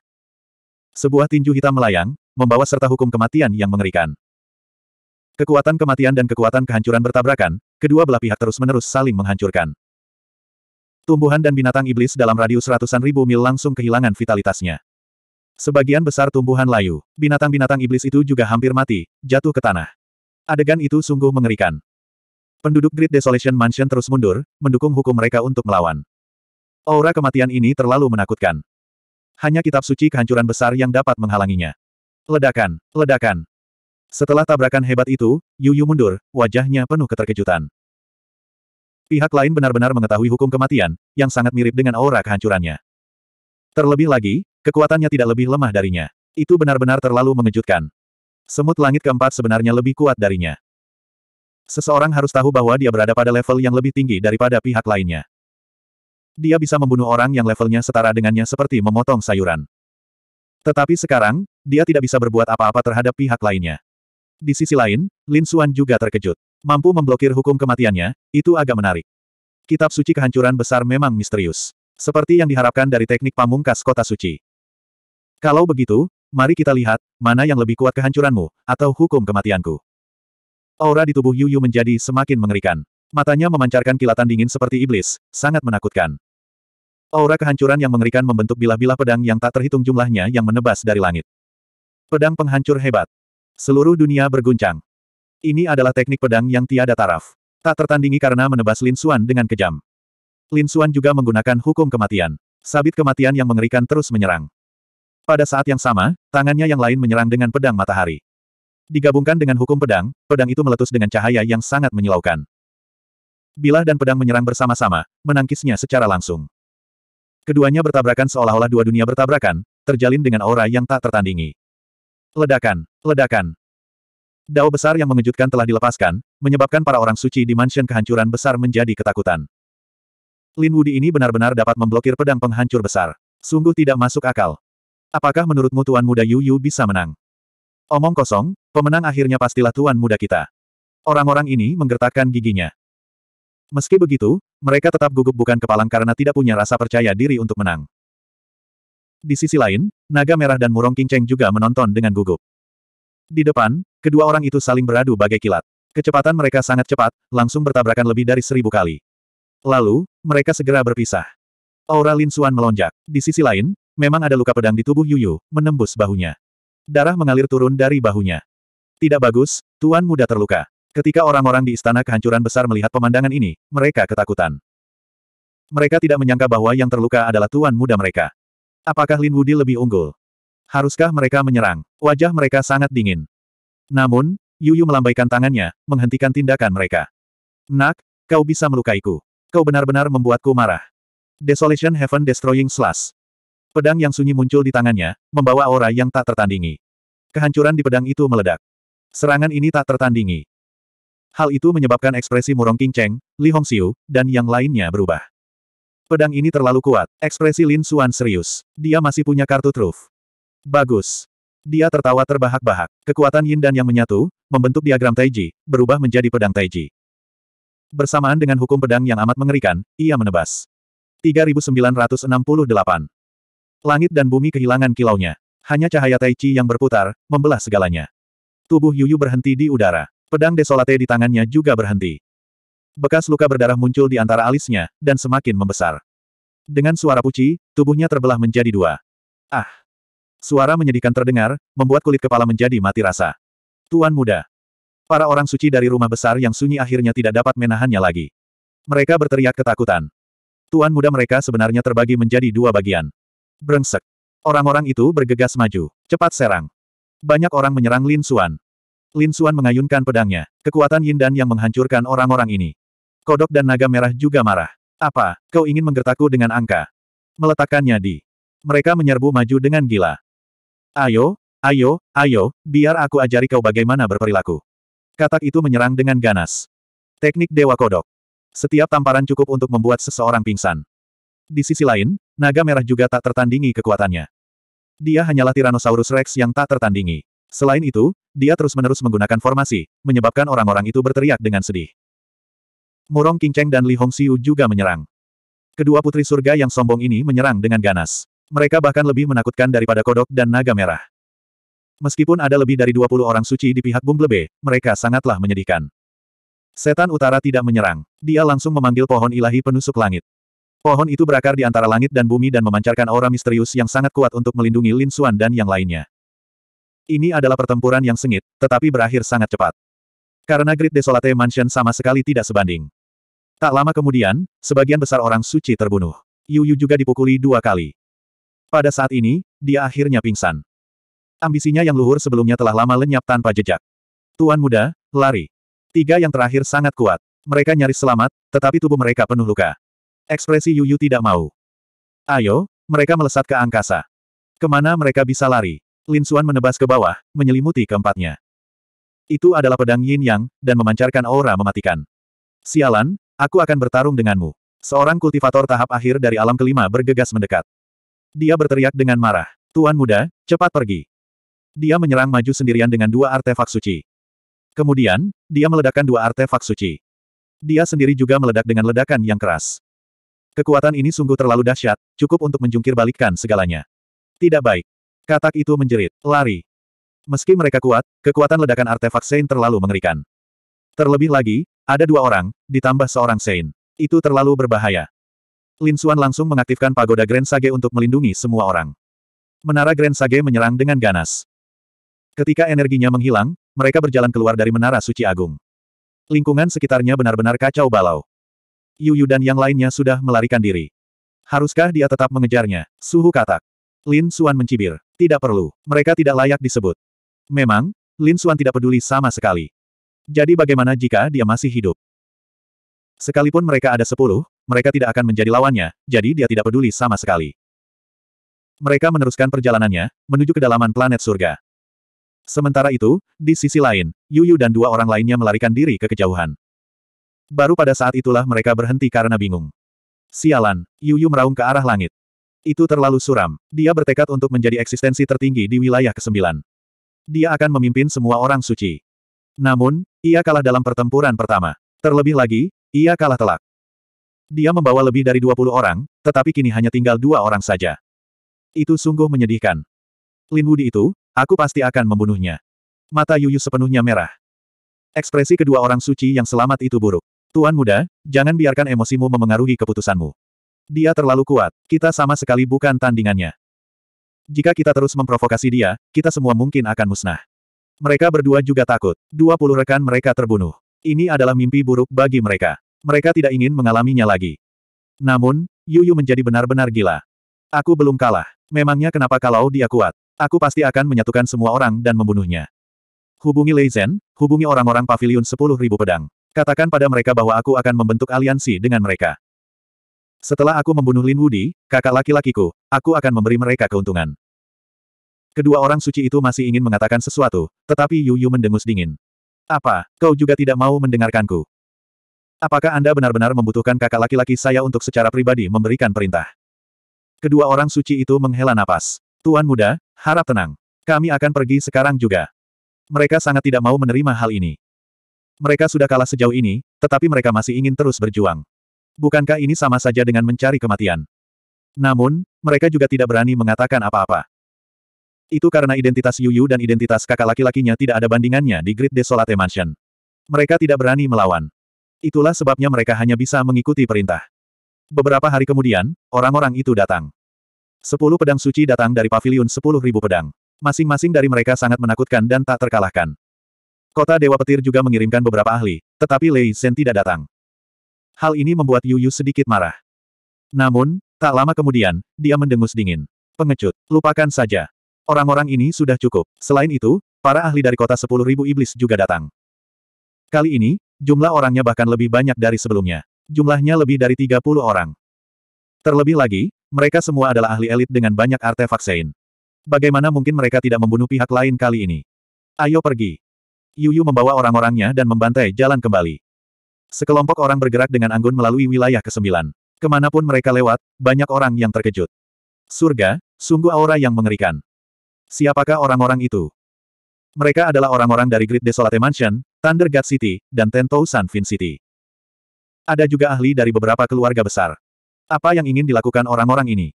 Sebuah tinju hitam melayang, membawa serta hukum kematian yang mengerikan. Kekuatan kematian dan kekuatan kehancuran bertabrakan, kedua belah pihak terus-menerus saling menghancurkan. Tumbuhan dan binatang iblis dalam radius ratusan ribu mil langsung kehilangan vitalitasnya. Sebagian besar tumbuhan layu, binatang-binatang iblis itu juga hampir mati, jatuh ke tanah. Adegan itu sungguh mengerikan. Penduduk Great Desolation Mansion terus mundur, mendukung hukum mereka untuk melawan. Aura kematian ini terlalu menakutkan. Hanya kitab suci kehancuran besar yang dapat menghalanginya. Ledakan, ledakan, setelah tabrakan hebat itu, Yu Yu mundur, wajahnya penuh keterkejutan. Pihak lain benar-benar mengetahui hukum kematian, yang sangat mirip dengan aura kehancurannya. Terlebih lagi, kekuatannya tidak lebih lemah darinya. Itu benar-benar terlalu mengejutkan. Semut langit keempat sebenarnya lebih kuat darinya. Seseorang harus tahu bahwa dia berada pada level yang lebih tinggi daripada pihak lainnya. Dia bisa membunuh orang yang levelnya setara dengannya seperti memotong sayuran. Tetapi sekarang, dia tidak bisa berbuat apa-apa terhadap pihak lainnya. Di sisi lain, Lin Suan juga terkejut. Mampu memblokir hukum kematiannya, itu agak menarik. Kitab suci kehancuran besar memang misterius. Seperti yang diharapkan dari teknik pamungkas kota suci. Kalau begitu, mari kita lihat, mana yang lebih kuat kehancuranmu, atau hukum kematianku. Aura di tubuh Yu Yu menjadi semakin mengerikan. Matanya memancarkan kilatan dingin seperti iblis, sangat menakutkan. Aura kehancuran yang mengerikan membentuk bilah-bilah pedang yang tak terhitung jumlahnya yang menebas dari langit. Pedang penghancur hebat. Seluruh dunia berguncang. Ini adalah teknik pedang yang tiada taraf. Tak tertandingi karena menebas Lin Xuan dengan kejam. Lin Xuan juga menggunakan hukum kematian. Sabit kematian yang mengerikan terus menyerang. Pada saat yang sama, tangannya yang lain menyerang dengan pedang matahari. Digabungkan dengan hukum pedang, pedang itu meletus dengan cahaya yang sangat menyilaukan. Bilah dan pedang menyerang bersama-sama, menangkisnya secara langsung. Keduanya bertabrakan seolah-olah dua dunia bertabrakan, terjalin dengan aura yang tak tertandingi. Ledakan! Ledakan! Dao besar yang mengejutkan telah dilepaskan, menyebabkan para orang suci di mansion kehancuran besar menjadi ketakutan. Lin Wudi ini benar-benar dapat memblokir pedang penghancur besar. Sungguh tidak masuk akal. Apakah menurutmu Tuan Muda Yu Yu bisa menang? Omong kosong, pemenang akhirnya pastilah Tuan Muda kita. Orang-orang ini menggertakkan giginya. Meski begitu, mereka tetap gugup bukan kepalang karena tidak punya rasa percaya diri untuk menang. Di sisi lain, Naga Merah dan Murong King juga menonton dengan gugup. Di depan, kedua orang itu saling beradu bagai kilat. Kecepatan mereka sangat cepat, langsung bertabrakan lebih dari seribu kali. Lalu, mereka segera berpisah. Aura Lin Suan melonjak. Di sisi lain, memang ada luka pedang di tubuh Yuyu, menembus bahunya. Darah mengalir turun dari bahunya. Tidak bagus, Tuan Muda terluka. Ketika orang-orang di Istana Kehancuran Besar melihat pemandangan ini, mereka ketakutan. Mereka tidak menyangka bahwa yang terluka adalah Tuan Muda mereka. Apakah Lin Wudi lebih unggul? Haruskah mereka menyerang? Wajah mereka sangat dingin. Namun, Yuyu melambaikan tangannya, menghentikan tindakan mereka. Nak, kau bisa melukaiku. Kau benar-benar membuatku marah. Desolation Heaven Destroying Slash. Pedang yang sunyi muncul di tangannya, membawa aura yang tak tertandingi. Kehancuran di pedang itu meledak. Serangan ini tak tertandingi. Hal itu menyebabkan ekspresi Murong King Cheng, Li Hongxiu, dan yang lainnya berubah. Pedang ini terlalu kuat. Ekspresi Lin Xuan serius. Dia masih punya kartu truf. Bagus. Dia tertawa terbahak-bahak. Kekuatan yin dan yang menyatu, membentuk diagram Taiji, berubah menjadi pedang Taiji. Bersamaan dengan hukum pedang yang amat mengerikan, ia menebas. 3968. Langit dan bumi kehilangan kilaunya. Hanya cahaya Taiji yang berputar, membelah segalanya. Tubuh Yuyu berhenti di udara. Pedang desolate di tangannya juga berhenti bekas luka berdarah muncul di antara alisnya, dan semakin membesar. Dengan suara puci, tubuhnya terbelah menjadi dua. Ah! Suara menyedihkan terdengar, membuat kulit kepala menjadi mati rasa. Tuan muda. Para orang suci dari rumah besar yang sunyi akhirnya tidak dapat menahannya lagi. Mereka berteriak ketakutan. Tuan muda mereka sebenarnya terbagi menjadi dua bagian. Brengsek. Orang-orang itu bergegas maju. Cepat serang. Banyak orang menyerang Lin Suan. Lin Suan mengayunkan pedangnya. Kekuatan Yin Dan yang menghancurkan orang-orang ini. Kodok dan naga merah juga marah. Apa, kau ingin menggertakku dengan angka? Meletakkannya di. Mereka menyerbu maju dengan gila. Ayo, ayo, ayo, biar aku ajari kau bagaimana berperilaku. Katak itu menyerang dengan ganas. Teknik Dewa Kodok. Setiap tamparan cukup untuk membuat seseorang pingsan. Di sisi lain, naga merah juga tak tertandingi kekuatannya. Dia hanyalah Tyrannosaurus Rex yang tak tertandingi. Selain itu, dia terus-menerus menggunakan formasi, menyebabkan orang-orang itu berteriak dengan sedih. Murong Qingcheng dan Li Hongxiu juga menyerang. Kedua putri surga yang sombong ini menyerang dengan ganas. Mereka bahkan lebih menakutkan daripada kodok dan naga merah. Meskipun ada lebih dari 20 orang suci di pihak Bumblebee, mereka sangatlah menyedihkan. Setan utara tidak menyerang. Dia langsung memanggil pohon ilahi penusuk langit. Pohon itu berakar di antara langit dan bumi dan memancarkan aura misterius yang sangat kuat untuk melindungi Lin Xuan dan yang lainnya. Ini adalah pertempuran yang sengit, tetapi berakhir sangat cepat. Karena grid Desolate Mansion sama sekali tidak sebanding. Tak lama kemudian, sebagian besar orang suci terbunuh. Yuyu juga dipukuli dua kali. Pada saat ini, dia akhirnya pingsan. Ambisinya yang luhur sebelumnya telah lama lenyap tanpa jejak. Tuan muda, lari. Tiga yang terakhir sangat kuat. Mereka nyaris selamat, tetapi tubuh mereka penuh luka. Ekspresi Yuyu tidak mau. Ayo, mereka melesat ke angkasa. Kemana mereka bisa lari? Lin Xuan menebas ke bawah, menyelimuti keempatnya. Itu adalah pedang yin yang, dan memancarkan aura mematikan. Sialan, Aku akan bertarung denganmu. Seorang kultivator tahap akhir dari alam kelima bergegas mendekat. Dia berteriak dengan marah. Tuan muda, cepat pergi. Dia menyerang maju sendirian dengan dua artefak suci. Kemudian, dia meledakkan dua artefak suci. Dia sendiri juga meledak dengan ledakan yang keras. Kekuatan ini sungguh terlalu dahsyat, cukup untuk menjungkir balikkan segalanya. Tidak baik. Katak itu menjerit, lari. Meski mereka kuat, kekuatan ledakan artefak Sein terlalu mengerikan. Terlebih lagi, ada dua orang, ditambah seorang Sein. Itu terlalu berbahaya. Lin Xuan langsung mengaktifkan pagoda Grand Sage untuk melindungi semua orang. Menara Grand Sage menyerang dengan ganas. Ketika energinya menghilang, mereka berjalan keluar dari menara suci agung. Lingkungan sekitarnya benar-benar kacau balau. Yu Yu dan yang lainnya sudah melarikan diri. Haruskah dia tetap mengejarnya? Suhu katak. Lin Xuan mencibir. Tidak perlu. Mereka tidak layak disebut. Memang, Lin Xuan tidak peduli sama sekali. Jadi bagaimana jika dia masih hidup? Sekalipun mereka ada sepuluh, mereka tidak akan menjadi lawannya, jadi dia tidak peduli sama sekali. Mereka meneruskan perjalanannya, menuju kedalaman planet surga. Sementara itu, di sisi lain, Yuyu dan dua orang lainnya melarikan diri ke kejauhan. Baru pada saat itulah mereka berhenti karena bingung. Sialan, Yuyu meraung ke arah langit. Itu terlalu suram. Dia bertekad untuk menjadi eksistensi tertinggi di wilayah ke-9. Dia akan memimpin semua orang suci. Namun, ia kalah dalam pertempuran pertama. Terlebih lagi, ia kalah telak. Dia membawa lebih dari 20 orang, tetapi kini hanya tinggal dua orang saja. Itu sungguh menyedihkan. Lin Wudi itu, aku pasti akan membunuhnya. Mata Yuyu sepenuhnya merah. Ekspresi kedua orang suci yang selamat itu buruk. Tuan muda, jangan biarkan emosimu memengaruhi keputusanmu. Dia terlalu kuat, kita sama sekali bukan tandingannya. Jika kita terus memprovokasi dia, kita semua mungkin akan musnah. Mereka berdua juga takut. Dua puluh rekan mereka terbunuh. Ini adalah mimpi buruk bagi mereka. Mereka tidak ingin mengalaminya lagi. Namun, Yuyu menjadi benar-benar gila. Aku belum kalah. Memangnya kenapa kalau dia kuat? Aku pasti akan menyatukan semua orang dan membunuhnya. Hubungi Lei Zhen, hubungi orang-orang pavilion sepuluh ribu pedang. Katakan pada mereka bahwa aku akan membentuk aliansi dengan mereka. Setelah aku membunuh Lin Wudi, kakak laki-lakiku, aku akan memberi mereka keuntungan. Kedua orang suci itu masih ingin mengatakan sesuatu, tetapi Yu Yu mendengus dingin. Apa, kau juga tidak mau mendengarkanku? Apakah Anda benar-benar membutuhkan kakak laki-laki saya untuk secara pribadi memberikan perintah? Kedua orang suci itu menghela napas. Tuan muda, harap tenang. Kami akan pergi sekarang juga. Mereka sangat tidak mau menerima hal ini. Mereka sudah kalah sejauh ini, tetapi mereka masih ingin terus berjuang. Bukankah ini sama saja dengan mencari kematian? Namun, mereka juga tidak berani mengatakan apa-apa. Itu karena identitas Yuyu dan identitas kakak laki-lakinya tidak ada bandingannya di Grid Desolate Mansion. Mereka tidak berani melawan. Itulah sebabnya mereka hanya bisa mengikuti perintah. Beberapa hari kemudian, orang-orang itu datang. Sepuluh pedang suci datang dari pavilion sepuluh ribu pedang. Masing-masing dari mereka sangat menakutkan dan tak terkalahkan. Kota Dewa Petir juga mengirimkan beberapa ahli, tetapi Lei Zhen tidak datang. Hal ini membuat Yu Yu sedikit marah. Namun, tak lama kemudian, dia mendengus dingin. Pengecut, lupakan saja. Orang-orang ini sudah cukup. Selain itu, para ahli dari kota 10.000 iblis juga datang. Kali ini, jumlah orangnya bahkan lebih banyak dari sebelumnya. Jumlahnya lebih dari 30 orang. Terlebih lagi, mereka semua adalah ahli elit dengan banyak artefak sein. Bagaimana mungkin mereka tidak membunuh pihak lain kali ini? Ayo pergi. Yuyu membawa orang-orangnya dan membantai jalan kembali. Sekelompok orang bergerak dengan anggun melalui wilayah ke-9. Kemanapun mereka lewat, banyak orang yang terkejut. Surga, sungguh aura yang mengerikan. Siapakah orang-orang itu? Mereka adalah orang-orang dari Great Desolate Mansion, Thunder God City, dan Tentou Sanfin City. Ada juga ahli dari beberapa keluarga besar. Apa yang ingin dilakukan orang-orang ini?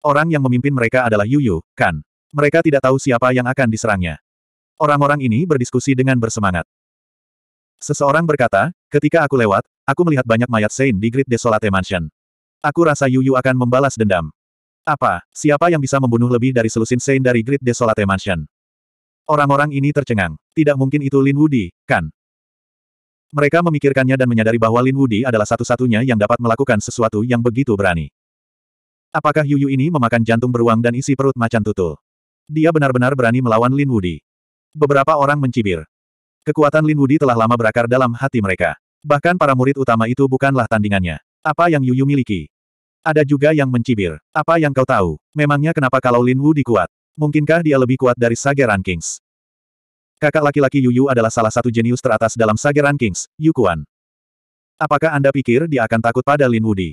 Orang yang memimpin mereka adalah Yu Yu, kan? Mereka tidak tahu siapa yang akan diserangnya. Orang-orang ini berdiskusi dengan bersemangat. Seseorang berkata, ketika aku lewat, aku melihat banyak mayat Saint di Great Desolate Mansion. Aku rasa Yu Yu akan membalas dendam. Apa, siapa yang bisa membunuh lebih dari selusin Sein dari Great Desolate Mansion? Orang-orang ini tercengang. Tidak mungkin itu Lin Wudi, kan? Mereka memikirkannya dan menyadari bahwa Lin Wudi adalah satu-satunya yang dapat melakukan sesuatu yang begitu berani. Apakah Yuyu ini memakan jantung beruang dan isi perut macan tutul? Dia benar-benar berani melawan Lin Wudi. Beberapa orang mencibir. Kekuatan Lin Wudi telah lama berakar dalam hati mereka. Bahkan para murid utama itu bukanlah tandingannya. Apa yang Yuyu miliki? Ada juga yang mencibir. Apa yang kau tahu? Memangnya kenapa kalau Lin Wu dikuat? Mungkinkah dia lebih kuat dari Sage Rankings? Kakak laki-laki Yu Yu adalah salah satu jenius teratas dalam Sage Rankings, Yu Kuan. Apakah Anda pikir dia akan takut pada Lin Wu Di?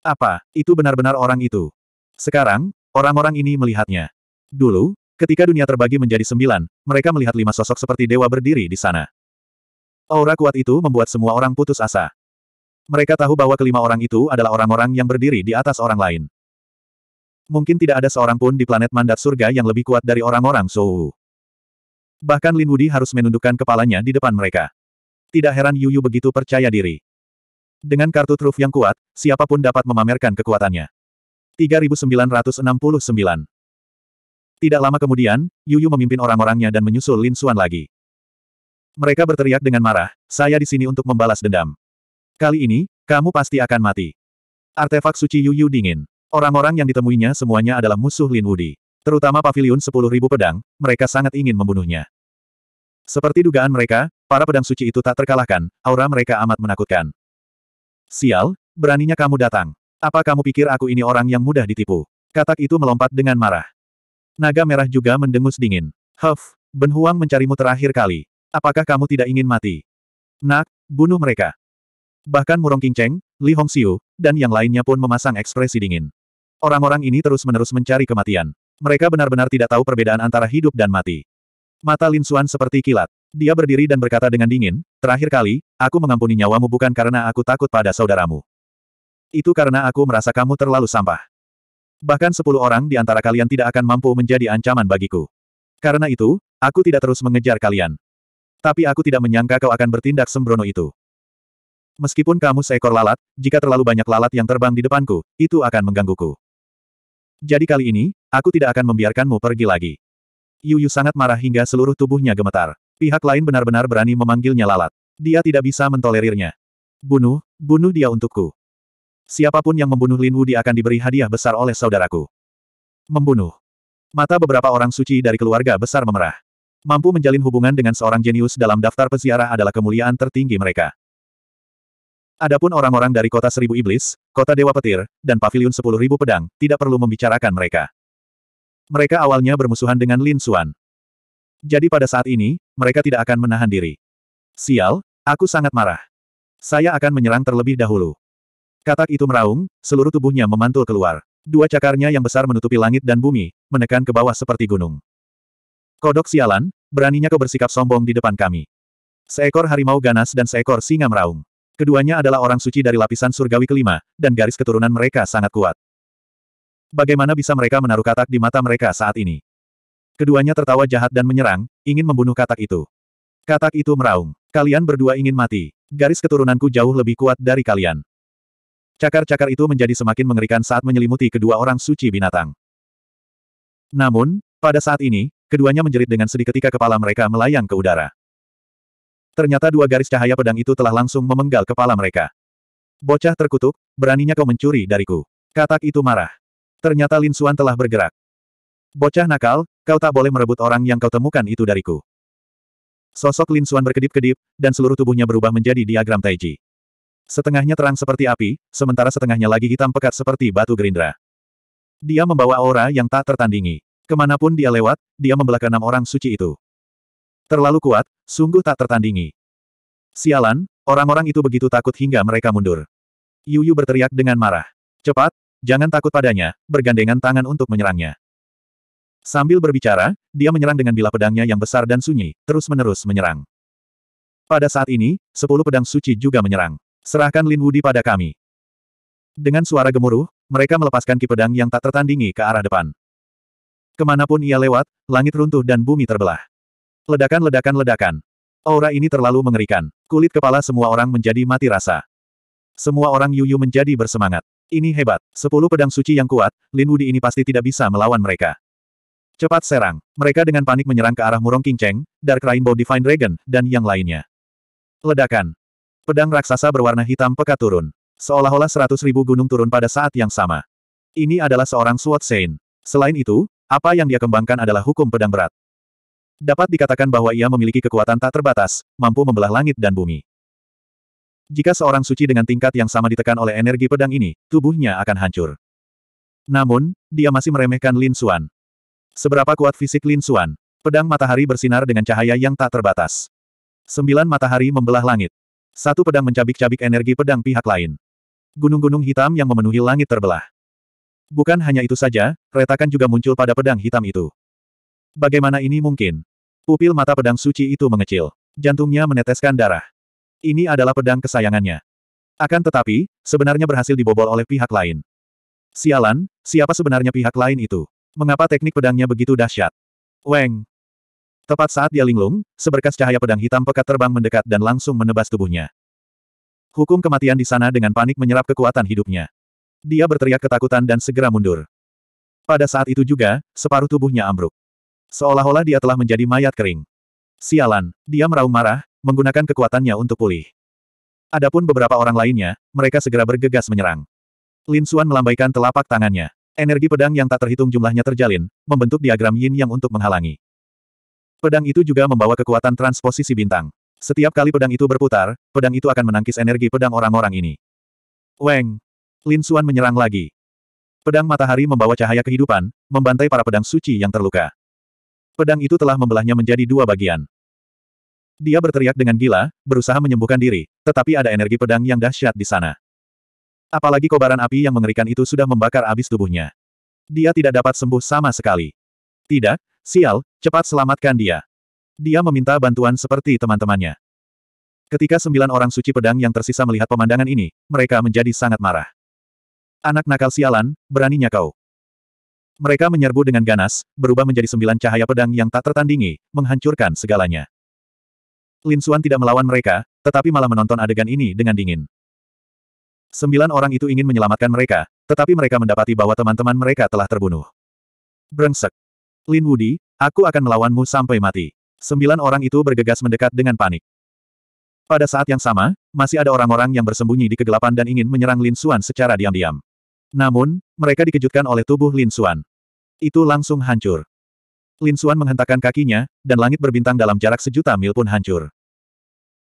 Apa, itu benar-benar orang itu? Sekarang, orang-orang ini melihatnya. Dulu, ketika dunia terbagi menjadi sembilan, mereka melihat lima sosok seperti dewa berdiri di sana. Aura kuat itu membuat semua orang putus asa. Mereka tahu bahwa kelima orang itu adalah orang-orang yang berdiri di atas orang lain. Mungkin tidak ada seorang pun di planet mandat surga yang lebih kuat dari orang-orang Sou. Bahkan Lin Wudi harus menundukkan kepalanya di depan mereka. Tidak heran Yu Yu begitu percaya diri. Dengan kartu truf yang kuat, siapapun dapat memamerkan kekuatannya. 3969 Tidak lama kemudian, Yu Yu memimpin orang-orangnya dan menyusul Lin Xuan lagi. Mereka berteriak dengan marah, saya di sini untuk membalas dendam. Kali ini, kamu pasti akan mati. Artefak suci Yuyu dingin. Orang-orang yang ditemuinya semuanya adalah musuh Lin Wudi. Terutama pavilion 10.000 pedang, mereka sangat ingin membunuhnya. Seperti dugaan mereka, para pedang suci itu tak terkalahkan, aura mereka amat menakutkan. Sial, beraninya kamu datang. Apa kamu pikir aku ini orang yang mudah ditipu? Katak itu melompat dengan marah. Naga merah juga mendengus dingin. Huff, Ben Huang mencarimu terakhir kali. Apakah kamu tidak ingin mati? Nak, bunuh mereka. Bahkan Murong Qingcheng, Li Hongxiu, dan yang lainnya pun memasang ekspresi dingin. Orang-orang ini terus-menerus mencari kematian. Mereka benar-benar tidak tahu perbedaan antara hidup dan mati. Mata Lin Xuan seperti kilat. Dia berdiri dan berkata dengan dingin, terakhir kali, aku mengampuni nyawamu bukan karena aku takut pada saudaramu. Itu karena aku merasa kamu terlalu sampah. Bahkan sepuluh orang di antara kalian tidak akan mampu menjadi ancaman bagiku. Karena itu, aku tidak terus mengejar kalian. Tapi aku tidak menyangka kau akan bertindak sembrono itu. Meskipun kamu seekor lalat, jika terlalu banyak lalat yang terbang di depanku, itu akan menggangguku. Jadi kali ini, aku tidak akan membiarkanmu pergi lagi. Yuyu sangat marah hingga seluruh tubuhnya gemetar. Pihak lain benar-benar berani memanggilnya lalat. Dia tidak bisa mentolerirnya. Bunuh, bunuh dia untukku. Siapapun yang membunuh Lin Wu Wudi akan diberi hadiah besar oleh saudaraku. Membunuh. Mata beberapa orang suci dari keluarga besar memerah. Mampu menjalin hubungan dengan seorang jenius dalam daftar peziarah adalah kemuliaan tertinggi mereka. Adapun orang-orang dari kota seribu iblis, kota dewa petir, dan pavilion sepuluh ribu pedang, tidak perlu membicarakan mereka. Mereka awalnya bermusuhan dengan Lin Xuan. Jadi pada saat ini, mereka tidak akan menahan diri. Sial, aku sangat marah. Saya akan menyerang terlebih dahulu. Katak itu meraung, seluruh tubuhnya memantul keluar. Dua cakarnya yang besar menutupi langit dan bumi, menekan ke bawah seperti gunung. Kodok sialan, beraninya kau bersikap sombong di depan kami. Seekor harimau ganas dan seekor singa meraung. Keduanya adalah orang suci dari lapisan surgawi kelima, dan garis keturunan mereka sangat kuat. Bagaimana bisa mereka menaruh katak di mata mereka saat ini? Keduanya tertawa jahat dan menyerang, ingin membunuh katak itu. Katak itu meraung. Kalian berdua ingin mati. Garis keturunanku jauh lebih kuat dari kalian. Cakar-cakar itu menjadi semakin mengerikan saat menyelimuti kedua orang suci binatang. Namun, pada saat ini, keduanya menjerit dengan sedih ketika kepala mereka melayang ke udara. Ternyata dua garis cahaya pedang itu telah langsung memenggal kepala mereka. Bocah terkutuk, beraninya kau mencuri dariku. Katak itu marah. Ternyata Lin Xuan telah bergerak. Bocah nakal, kau tak boleh merebut orang yang kau temukan itu dariku. Sosok Lin Xuan berkedip-kedip, dan seluruh tubuhnya berubah menjadi diagram Taiji. Setengahnya terang seperti api, sementara setengahnya lagi hitam pekat seperti batu gerindra. Dia membawa aura yang tak tertandingi. Kemanapun dia lewat, dia membelakang enam orang suci itu. Terlalu kuat, sungguh tak tertandingi. Sialan, orang-orang itu begitu takut hingga mereka mundur. Yuyu berteriak dengan marah. Cepat, jangan takut padanya, bergandengan tangan untuk menyerangnya. Sambil berbicara, dia menyerang dengan bila pedangnya yang besar dan sunyi, terus-menerus menyerang. Pada saat ini, sepuluh pedang suci juga menyerang. Serahkan Lin Wudi pada kami. Dengan suara gemuruh, mereka melepaskan ki pedang yang tak tertandingi ke arah depan. Kemanapun ia lewat, langit runtuh dan bumi terbelah. Ledakan-ledakan-ledakan. Aura ini terlalu mengerikan. Kulit kepala semua orang menjadi mati rasa. Semua orang Yuyu menjadi bersemangat. Ini hebat. Sepuluh pedang suci yang kuat, Lin Wudi ini pasti tidak bisa melawan mereka. Cepat serang. Mereka dengan panik menyerang ke arah Murong King Cheng, Dark Rainbow Divine Dragon, dan yang lainnya. Ledakan. Pedang raksasa berwarna hitam pekat turun. Seolah-olah seratus ribu gunung turun pada saat yang sama. Ini adalah seorang Sword Saint. Selain itu, apa yang dia kembangkan adalah hukum pedang berat. Dapat dikatakan bahwa ia memiliki kekuatan tak terbatas, mampu membelah langit dan bumi. Jika seorang suci dengan tingkat yang sama ditekan oleh energi pedang ini, tubuhnya akan hancur. Namun, dia masih meremehkan Lin Xuan. Seberapa kuat fisik Lin Xuan? Pedang matahari bersinar dengan cahaya yang tak terbatas. Sembilan matahari membelah langit. Satu pedang mencabik-cabik energi pedang pihak lain. Gunung-gunung hitam yang memenuhi langit terbelah. Bukan hanya itu saja, retakan juga muncul pada pedang hitam itu. Bagaimana ini mungkin? Pupil mata pedang suci itu mengecil. Jantungnya meneteskan darah. Ini adalah pedang kesayangannya. Akan tetapi, sebenarnya berhasil dibobol oleh pihak lain. Sialan, siapa sebenarnya pihak lain itu? Mengapa teknik pedangnya begitu dahsyat? Weng! Tepat saat dia linglung, seberkas cahaya pedang hitam pekat terbang mendekat dan langsung menebas tubuhnya. Hukum kematian di sana dengan panik menyerap kekuatan hidupnya. Dia berteriak ketakutan dan segera mundur. Pada saat itu juga, separuh tubuhnya ambruk. Seolah-olah dia telah menjadi mayat kering. Sialan, dia meraung marah, menggunakan kekuatannya untuk pulih. Adapun beberapa orang lainnya, mereka segera bergegas menyerang. Lin Xuan melambaikan telapak tangannya. Energi pedang yang tak terhitung jumlahnya terjalin, membentuk diagram yin yang untuk menghalangi. Pedang itu juga membawa kekuatan transposisi bintang. Setiap kali pedang itu berputar, pedang itu akan menangkis energi pedang orang-orang ini. Weng! Lin Xuan menyerang lagi. Pedang matahari membawa cahaya kehidupan, membantai para pedang suci yang terluka pedang itu telah membelahnya menjadi dua bagian. Dia berteriak dengan gila, berusaha menyembuhkan diri, tetapi ada energi pedang yang dahsyat di sana. Apalagi kobaran api yang mengerikan itu sudah membakar abis tubuhnya. Dia tidak dapat sembuh sama sekali. Tidak, sial, cepat selamatkan dia. Dia meminta bantuan seperti teman-temannya. Ketika sembilan orang suci pedang yang tersisa melihat pemandangan ini, mereka menjadi sangat marah. Anak nakal sialan, beraninya kau. Mereka menyerbu dengan ganas, berubah menjadi sembilan cahaya pedang yang tak tertandingi, menghancurkan segalanya. Lin Xuan tidak melawan mereka, tetapi malah menonton adegan ini dengan dingin. Sembilan orang itu ingin menyelamatkan mereka, tetapi mereka mendapati bahwa teman-teman mereka telah terbunuh. Brengsek. Lin Wudi, aku akan melawanmu sampai mati. Sembilan orang itu bergegas mendekat dengan panik. Pada saat yang sama, masih ada orang-orang yang bersembunyi di kegelapan dan ingin menyerang Lin Xuan secara diam-diam. Namun, mereka dikejutkan oleh tubuh Lin Xuan. Itu langsung hancur. Lin Xuan menghentakkan kakinya, dan langit berbintang dalam jarak sejuta mil pun hancur.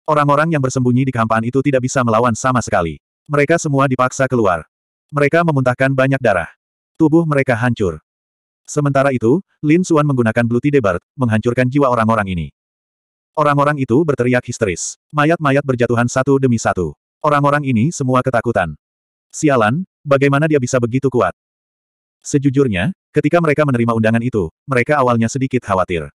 Orang-orang yang bersembunyi di kehampaan itu tidak bisa melawan sama sekali. Mereka semua dipaksa keluar. Mereka memuntahkan banyak darah. Tubuh mereka hancur. Sementara itu, Lin Xuan menggunakan Tide Debart, menghancurkan jiwa orang-orang ini. Orang-orang itu berteriak histeris. Mayat-mayat berjatuhan satu demi satu. Orang-orang ini semua ketakutan. Sialan, bagaimana dia bisa begitu kuat? Sejujurnya, Ketika mereka menerima undangan itu, mereka awalnya sedikit khawatir.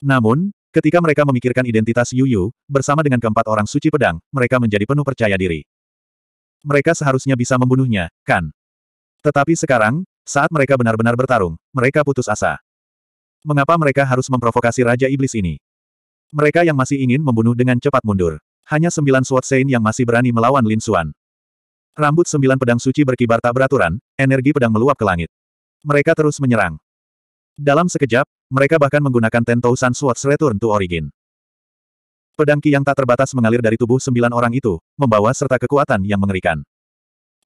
Namun, ketika mereka memikirkan identitas Yuyu, bersama dengan keempat orang suci pedang, mereka menjadi penuh percaya diri. Mereka seharusnya bisa membunuhnya, kan? Tetapi sekarang, saat mereka benar-benar bertarung, mereka putus asa. Mengapa mereka harus memprovokasi Raja Iblis ini? Mereka yang masih ingin membunuh dengan cepat mundur. Hanya sembilan Sword Saint yang masih berani melawan Lin Suan. Rambut sembilan pedang suci berkibar tak beraturan, energi pedang meluap ke langit. Mereka terus menyerang. Dalam sekejap, mereka bahkan menggunakan Ten Thousand Swords Return to Origin. Pedang ki yang tak terbatas mengalir dari tubuh sembilan orang itu, membawa serta kekuatan yang mengerikan.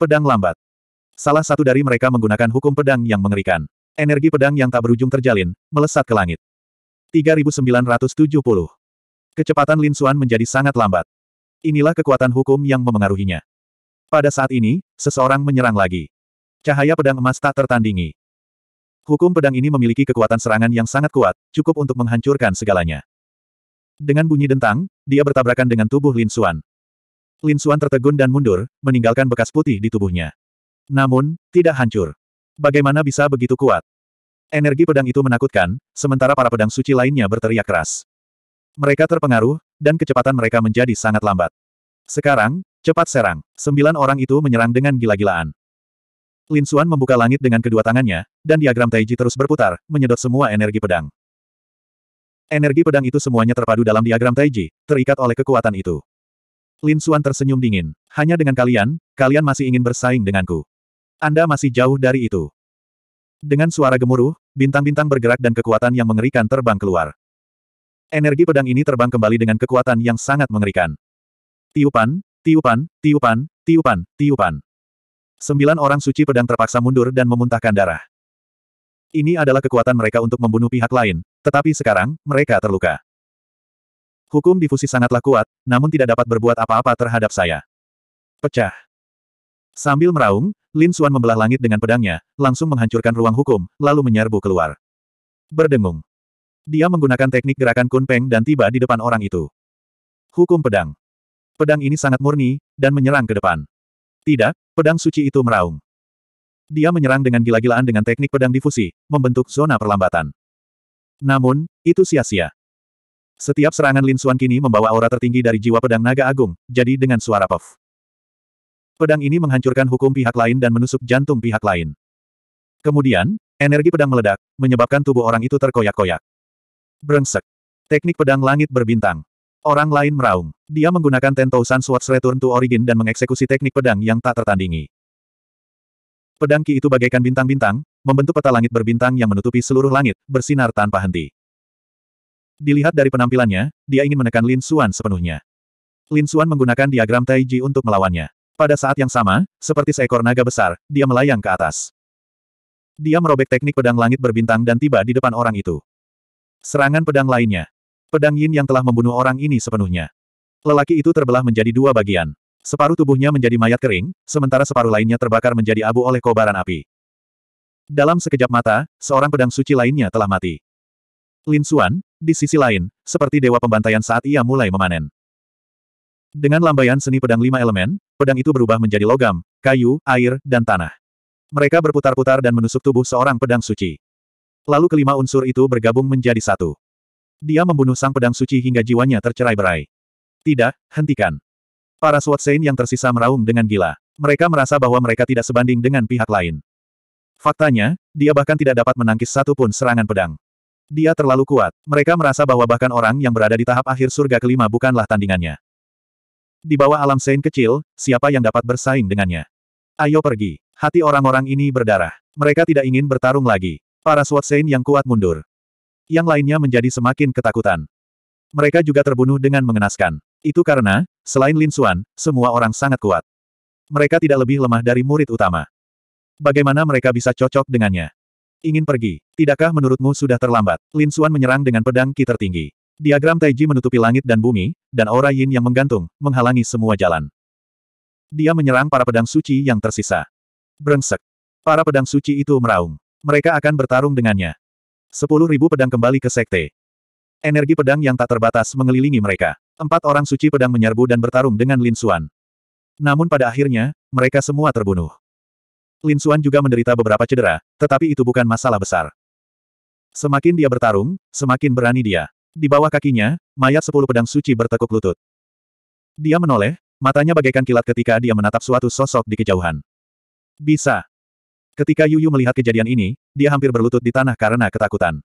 Pedang lambat. Salah satu dari mereka menggunakan hukum pedang yang mengerikan. Energi pedang yang tak berujung terjalin, melesat ke langit. 3970. Kecepatan Lin Xuan menjadi sangat lambat. Inilah kekuatan hukum yang memengaruhinya. Pada saat ini, seseorang menyerang lagi. Cahaya pedang emas tak tertandingi. Hukum pedang ini memiliki kekuatan serangan yang sangat kuat, cukup untuk menghancurkan segalanya. Dengan bunyi dentang, dia bertabrakan dengan tubuh Lin Xuan. Lin Xuan tertegun dan mundur, meninggalkan bekas putih di tubuhnya. Namun, tidak hancur. Bagaimana bisa begitu kuat? Energi pedang itu menakutkan, sementara para pedang suci lainnya berteriak keras. Mereka terpengaruh, dan kecepatan mereka menjadi sangat lambat. Sekarang, cepat serang. Sembilan orang itu menyerang dengan gila-gilaan. Lin Xuan membuka langit dengan kedua tangannya, dan diagram Taiji terus berputar, menyedot semua energi pedang. Energi pedang itu semuanya terpadu dalam diagram Taiji, terikat oleh kekuatan itu. Lin Xuan tersenyum dingin. Hanya dengan kalian, kalian masih ingin bersaing denganku. Anda masih jauh dari itu. Dengan suara gemuruh, bintang-bintang bergerak dan kekuatan yang mengerikan terbang keluar. Energi pedang ini terbang kembali dengan kekuatan yang sangat mengerikan. Tiupan, tiupan, tiupan, tiupan, tiupan. Sembilan orang suci pedang terpaksa mundur dan memuntahkan darah. Ini adalah kekuatan mereka untuk membunuh pihak lain, tetapi sekarang, mereka terluka. Hukum difusi sangatlah kuat, namun tidak dapat berbuat apa-apa terhadap saya. Pecah. Sambil meraung, Lin Xuan membelah langit dengan pedangnya, langsung menghancurkan ruang hukum, lalu menyerbu keluar. Berdengung. Dia menggunakan teknik gerakan kunpeng dan tiba di depan orang itu. Hukum pedang. Pedang ini sangat murni, dan menyerang ke depan. Tidak, pedang suci itu meraung. Dia menyerang dengan gila-gilaan dengan teknik pedang difusi, membentuk zona perlambatan. Namun, itu sia-sia. Setiap serangan Lin Xuan kini membawa aura tertinggi dari jiwa pedang naga agung, jadi dengan suara puff. Pedang ini menghancurkan hukum pihak lain dan menusuk jantung pihak lain. Kemudian, energi pedang meledak, menyebabkan tubuh orang itu terkoyak-koyak. Brengsek. Teknik pedang langit berbintang. Orang lain meraung. Dia menggunakan Tentousan Swords Return to Origin dan mengeksekusi teknik pedang yang tak tertandingi. Pedang Ki itu bagaikan bintang-bintang, membentuk peta langit berbintang yang menutupi seluruh langit, bersinar tanpa henti. Dilihat dari penampilannya, dia ingin menekan Lin Xuan sepenuhnya. Lin Xuan menggunakan diagram Taiji untuk melawannya. Pada saat yang sama, seperti seekor naga besar, dia melayang ke atas. Dia merobek teknik pedang langit berbintang dan tiba di depan orang itu. Serangan pedang lainnya. Pedang Yin yang telah membunuh orang ini sepenuhnya. Lelaki itu terbelah menjadi dua bagian. Separuh tubuhnya menjadi mayat kering, sementara separuh lainnya terbakar menjadi abu oleh kobaran api. Dalam sekejap mata, seorang pedang suci lainnya telah mati. Lin Xuan, di sisi lain, seperti dewa pembantaian saat ia mulai memanen. Dengan lambaian seni pedang lima elemen, pedang itu berubah menjadi logam, kayu, air, dan tanah. Mereka berputar-putar dan menusuk tubuh seorang pedang suci. Lalu kelima unsur itu bergabung menjadi satu. Dia membunuh sang pedang suci hingga jiwanya tercerai-berai. Tidak, hentikan. Para SWAT Saint yang tersisa meraung dengan gila. Mereka merasa bahwa mereka tidak sebanding dengan pihak lain. Faktanya, dia bahkan tidak dapat menangkis satu pun serangan pedang. Dia terlalu kuat. Mereka merasa bahwa bahkan orang yang berada di tahap akhir surga kelima bukanlah tandingannya. Di bawah alam Saint kecil, siapa yang dapat bersaing dengannya? Ayo pergi. Hati orang-orang ini berdarah. Mereka tidak ingin bertarung lagi. Para SWAT Saint yang kuat mundur yang lainnya menjadi semakin ketakutan. Mereka juga terbunuh dengan mengenaskan. Itu karena, selain Lin Xuan, semua orang sangat kuat. Mereka tidak lebih lemah dari murid utama. Bagaimana mereka bisa cocok dengannya? Ingin pergi, tidakkah menurutmu sudah terlambat? Lin Xuan menyerang dengan pedang ki tertinggi. Diagram Taiji menutupi langit dan bumi, dan aura yin yang menggantung, menghalangi semua jalan. Dia menyerang para pedang suci yang tersisa. Brengsek. Para pedang suci itu meraung. Mereka akan bertarung dengannya. Sepuluh ribu pedang kembali ke sekte. Energi pedang yang tak terbatas mengelilingi mereka. Empat orang suci pedang menyerbu dan bertarung dengan Lin Xuan. Namun pada akhirnya, mereka semua terbunuh. Lin Xuan juga menderita beberapa cedera, tetapi itu bukan masalah besar. Semakin dia bertarung, semakin berani dia. Di bawah kakinya, mayat sepuluh pedang suci bertekuk lutut. Dia menoleh, matanya bagaikan kilat ketika dia menatap suatu sosok di kejauhan. Bisa. Ketika Yuyu melihat kejadian ini, dia hampir berlutut di tanah karena ketakutan.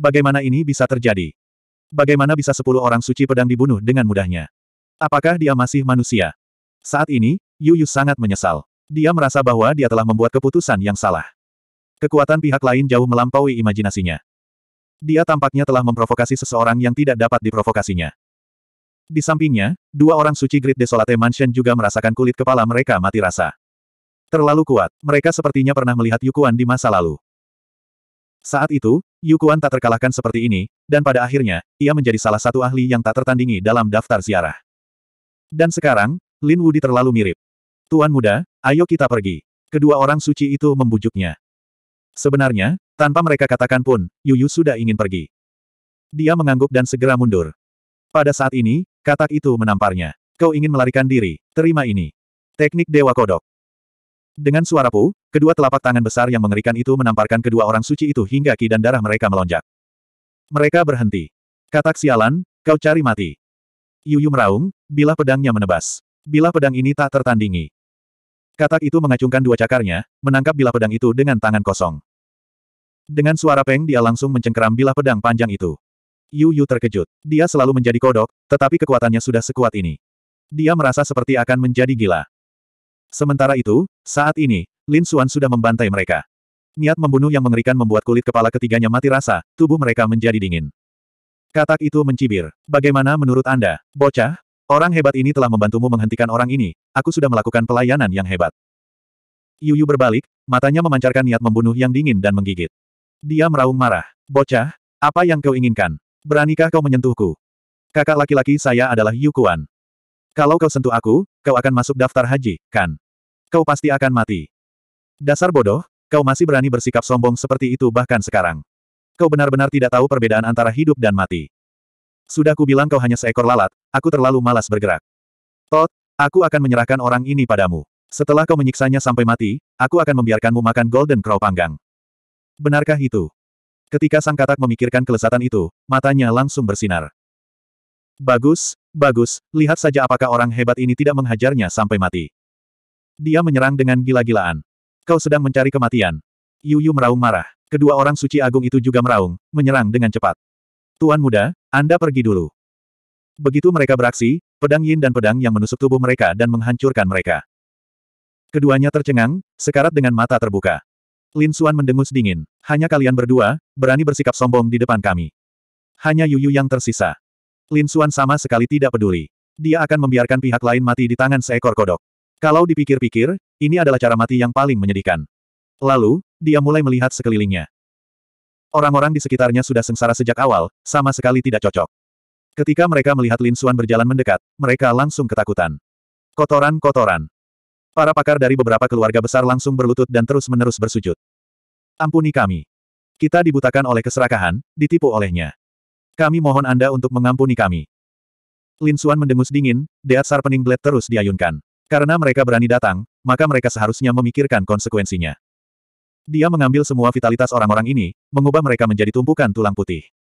Bagaimana ini bisa terjadi? Bagaimana bisa sepuluh orang suci pedang dibunuh dengan mudahnya? Apakah dia masih manusia? Saat ini, Yuyu sangat menyesal. Dia merasa bahwa dia telah membuat keputusan yang salah. Kekuatan pihak lain jauh melampaui imajinasinya. Dia tampaknya telah memprovokasi seseorang yang tidak dapat diprovokasinya. Di sampingnya, dua orang suci Great Desolate Mansion juga merasakan kulit kepala mereka mati rasa. Terlalu kuat, mereka sepertinya pernah melihat Yukuan di masa lalu. Saat itu, Yukuan tak terkalahkan seperti ini, dan pada akhirnya, ia menjadi salah satu ahli yang tak tertandingi dalam daftar ziarah. Dan sekarang, Lin Wudi terlalu mirip. Tuan muda, ayo kita pergi. Kedua orang suci itu membujuknya. Sebenarnya, tanpa mereka katakan pun, Yuyu sudah ingin pergi. Dia mengangguk dan segera mundur. Pada saat ini, katak itu menamparnya. Kau ingin melarikan diri, terima ini. Teknik Dewa Kodok. Dengan suara pu, kedua telapak tangan besar yang mengerikan itu menamparkan kedua orang suci itu hingga ki dan darah mereka melonjak. Mereka berhenti. Katak sialan, kau cari mati. Yuyu meraung, bilah pedangnya menebas. Bilah pedang ini tak tertandingi. Katak itu mengacungkan dua cakarnya, menangkap bilah pedang itu dengan tangan kosong. Dengan suara peng dia langsung mencengkeram bilah pedang panjang itu. Yu Yu terkejut. Dia selalu menjadi kodok, tetapi kekuatannya sudah sekuat ini. Dia merasa seperti akan menjadi gila. Sementara itu, saat ini, Lin Xuan sudah membantai mereka. Niat membunuh yang mengerikan membuat kulit kepala ketiganya mati rasa, tubuh mereka menjadi dingin. Katak itu mencibir. Bagaimana menurut Anda, bocah? Orang hebat ini telah membantumu menghentikan orang ini, aku sudah melakukan pelayanan yang hebat. Yuyu berbalik, matanya memancarkan niat membunuh yang dingin dan menggigit. Dia meraung marah. Bocah, apa yang kau inginkan? Beranikah kau menyentuhku? Kakak laki-laki saya adalah Yu Kuan. Kalau kau sentuh aku, kau akan masuk daftar haji, kan? Kau pasti akan mati. Dasar bodoh, kau masih berani bersikap sombong seperti itu bahkan sekarang. Kau benar-benar tidak tahu perbedaan antara hidup dan mati. Sudah bilang kau hanya seekor lalat, aku terlalu malas bergerak. Tot, aku akan menyerahkan orang ini padamu. Setelah kau menyiksanya sampai mati, aku akan membiarkanmu makan golden crow panggang. Benarkah itu? Ketika sang katak memikirkan kelesatan itu, matanya langsung bersinar. Bagus, Bagus, lihat saja apakah orang hebat ini tidak menghajarnya sampai mati. Dia menyerang dengan gila-gilaan. Kau sedang mencari kematian. Yu Yu meraung marah. Kedua orang suci agung itu juga meraung, menyerang dengan cepat. Tuan muda, Anda pergi dulu. Begitu mereka beraksi, pedang yin dan pedang yang menusuk tubuh mereka dan menghancurkan mereka. Keduanya tercengang, sekarat dengan mata terbuka. Lin Suan mendengus dingin. Hanya kalian berdua, berani bersikap sombong di depan kami. Hanya Yu Yu yang tersisa. Lin Suan sama sekali tidak peduli. Dia akan membiarkan pihak lain mati di tangan seekor kodok. Kalau dipikir-pikir, ini adalah cara mati yang paling menyedihkan. Lalu, dia mulai melihat sekelilingnya. Orang-orang di sekitarnya sudah sengsara sejak awal, sama sekali tidak cocok. Ketika mereka melihat Lin Suan berjalan mendekat, mereka langsung ketakutan. Kotoran-kotoran. Para pakar dari beberapa keluarga besar langsung berlutut dan terus-menerus bersujud. Ampuni kami. Kita dibutakan oleh keserakahan, ditipu olehnya. Kami mohon Anda untuk mengampuni kami. Lin Xuan mendengus dingin, Deat Sarpening Blade terus diayunkan. Karena mereka berani datang, maka mereka seharusnya memikirkan konsekuensinya. Dia mengambil semua vitalitas orang-orang ini, mengubah mereka menjadi tumpukan tulang putih.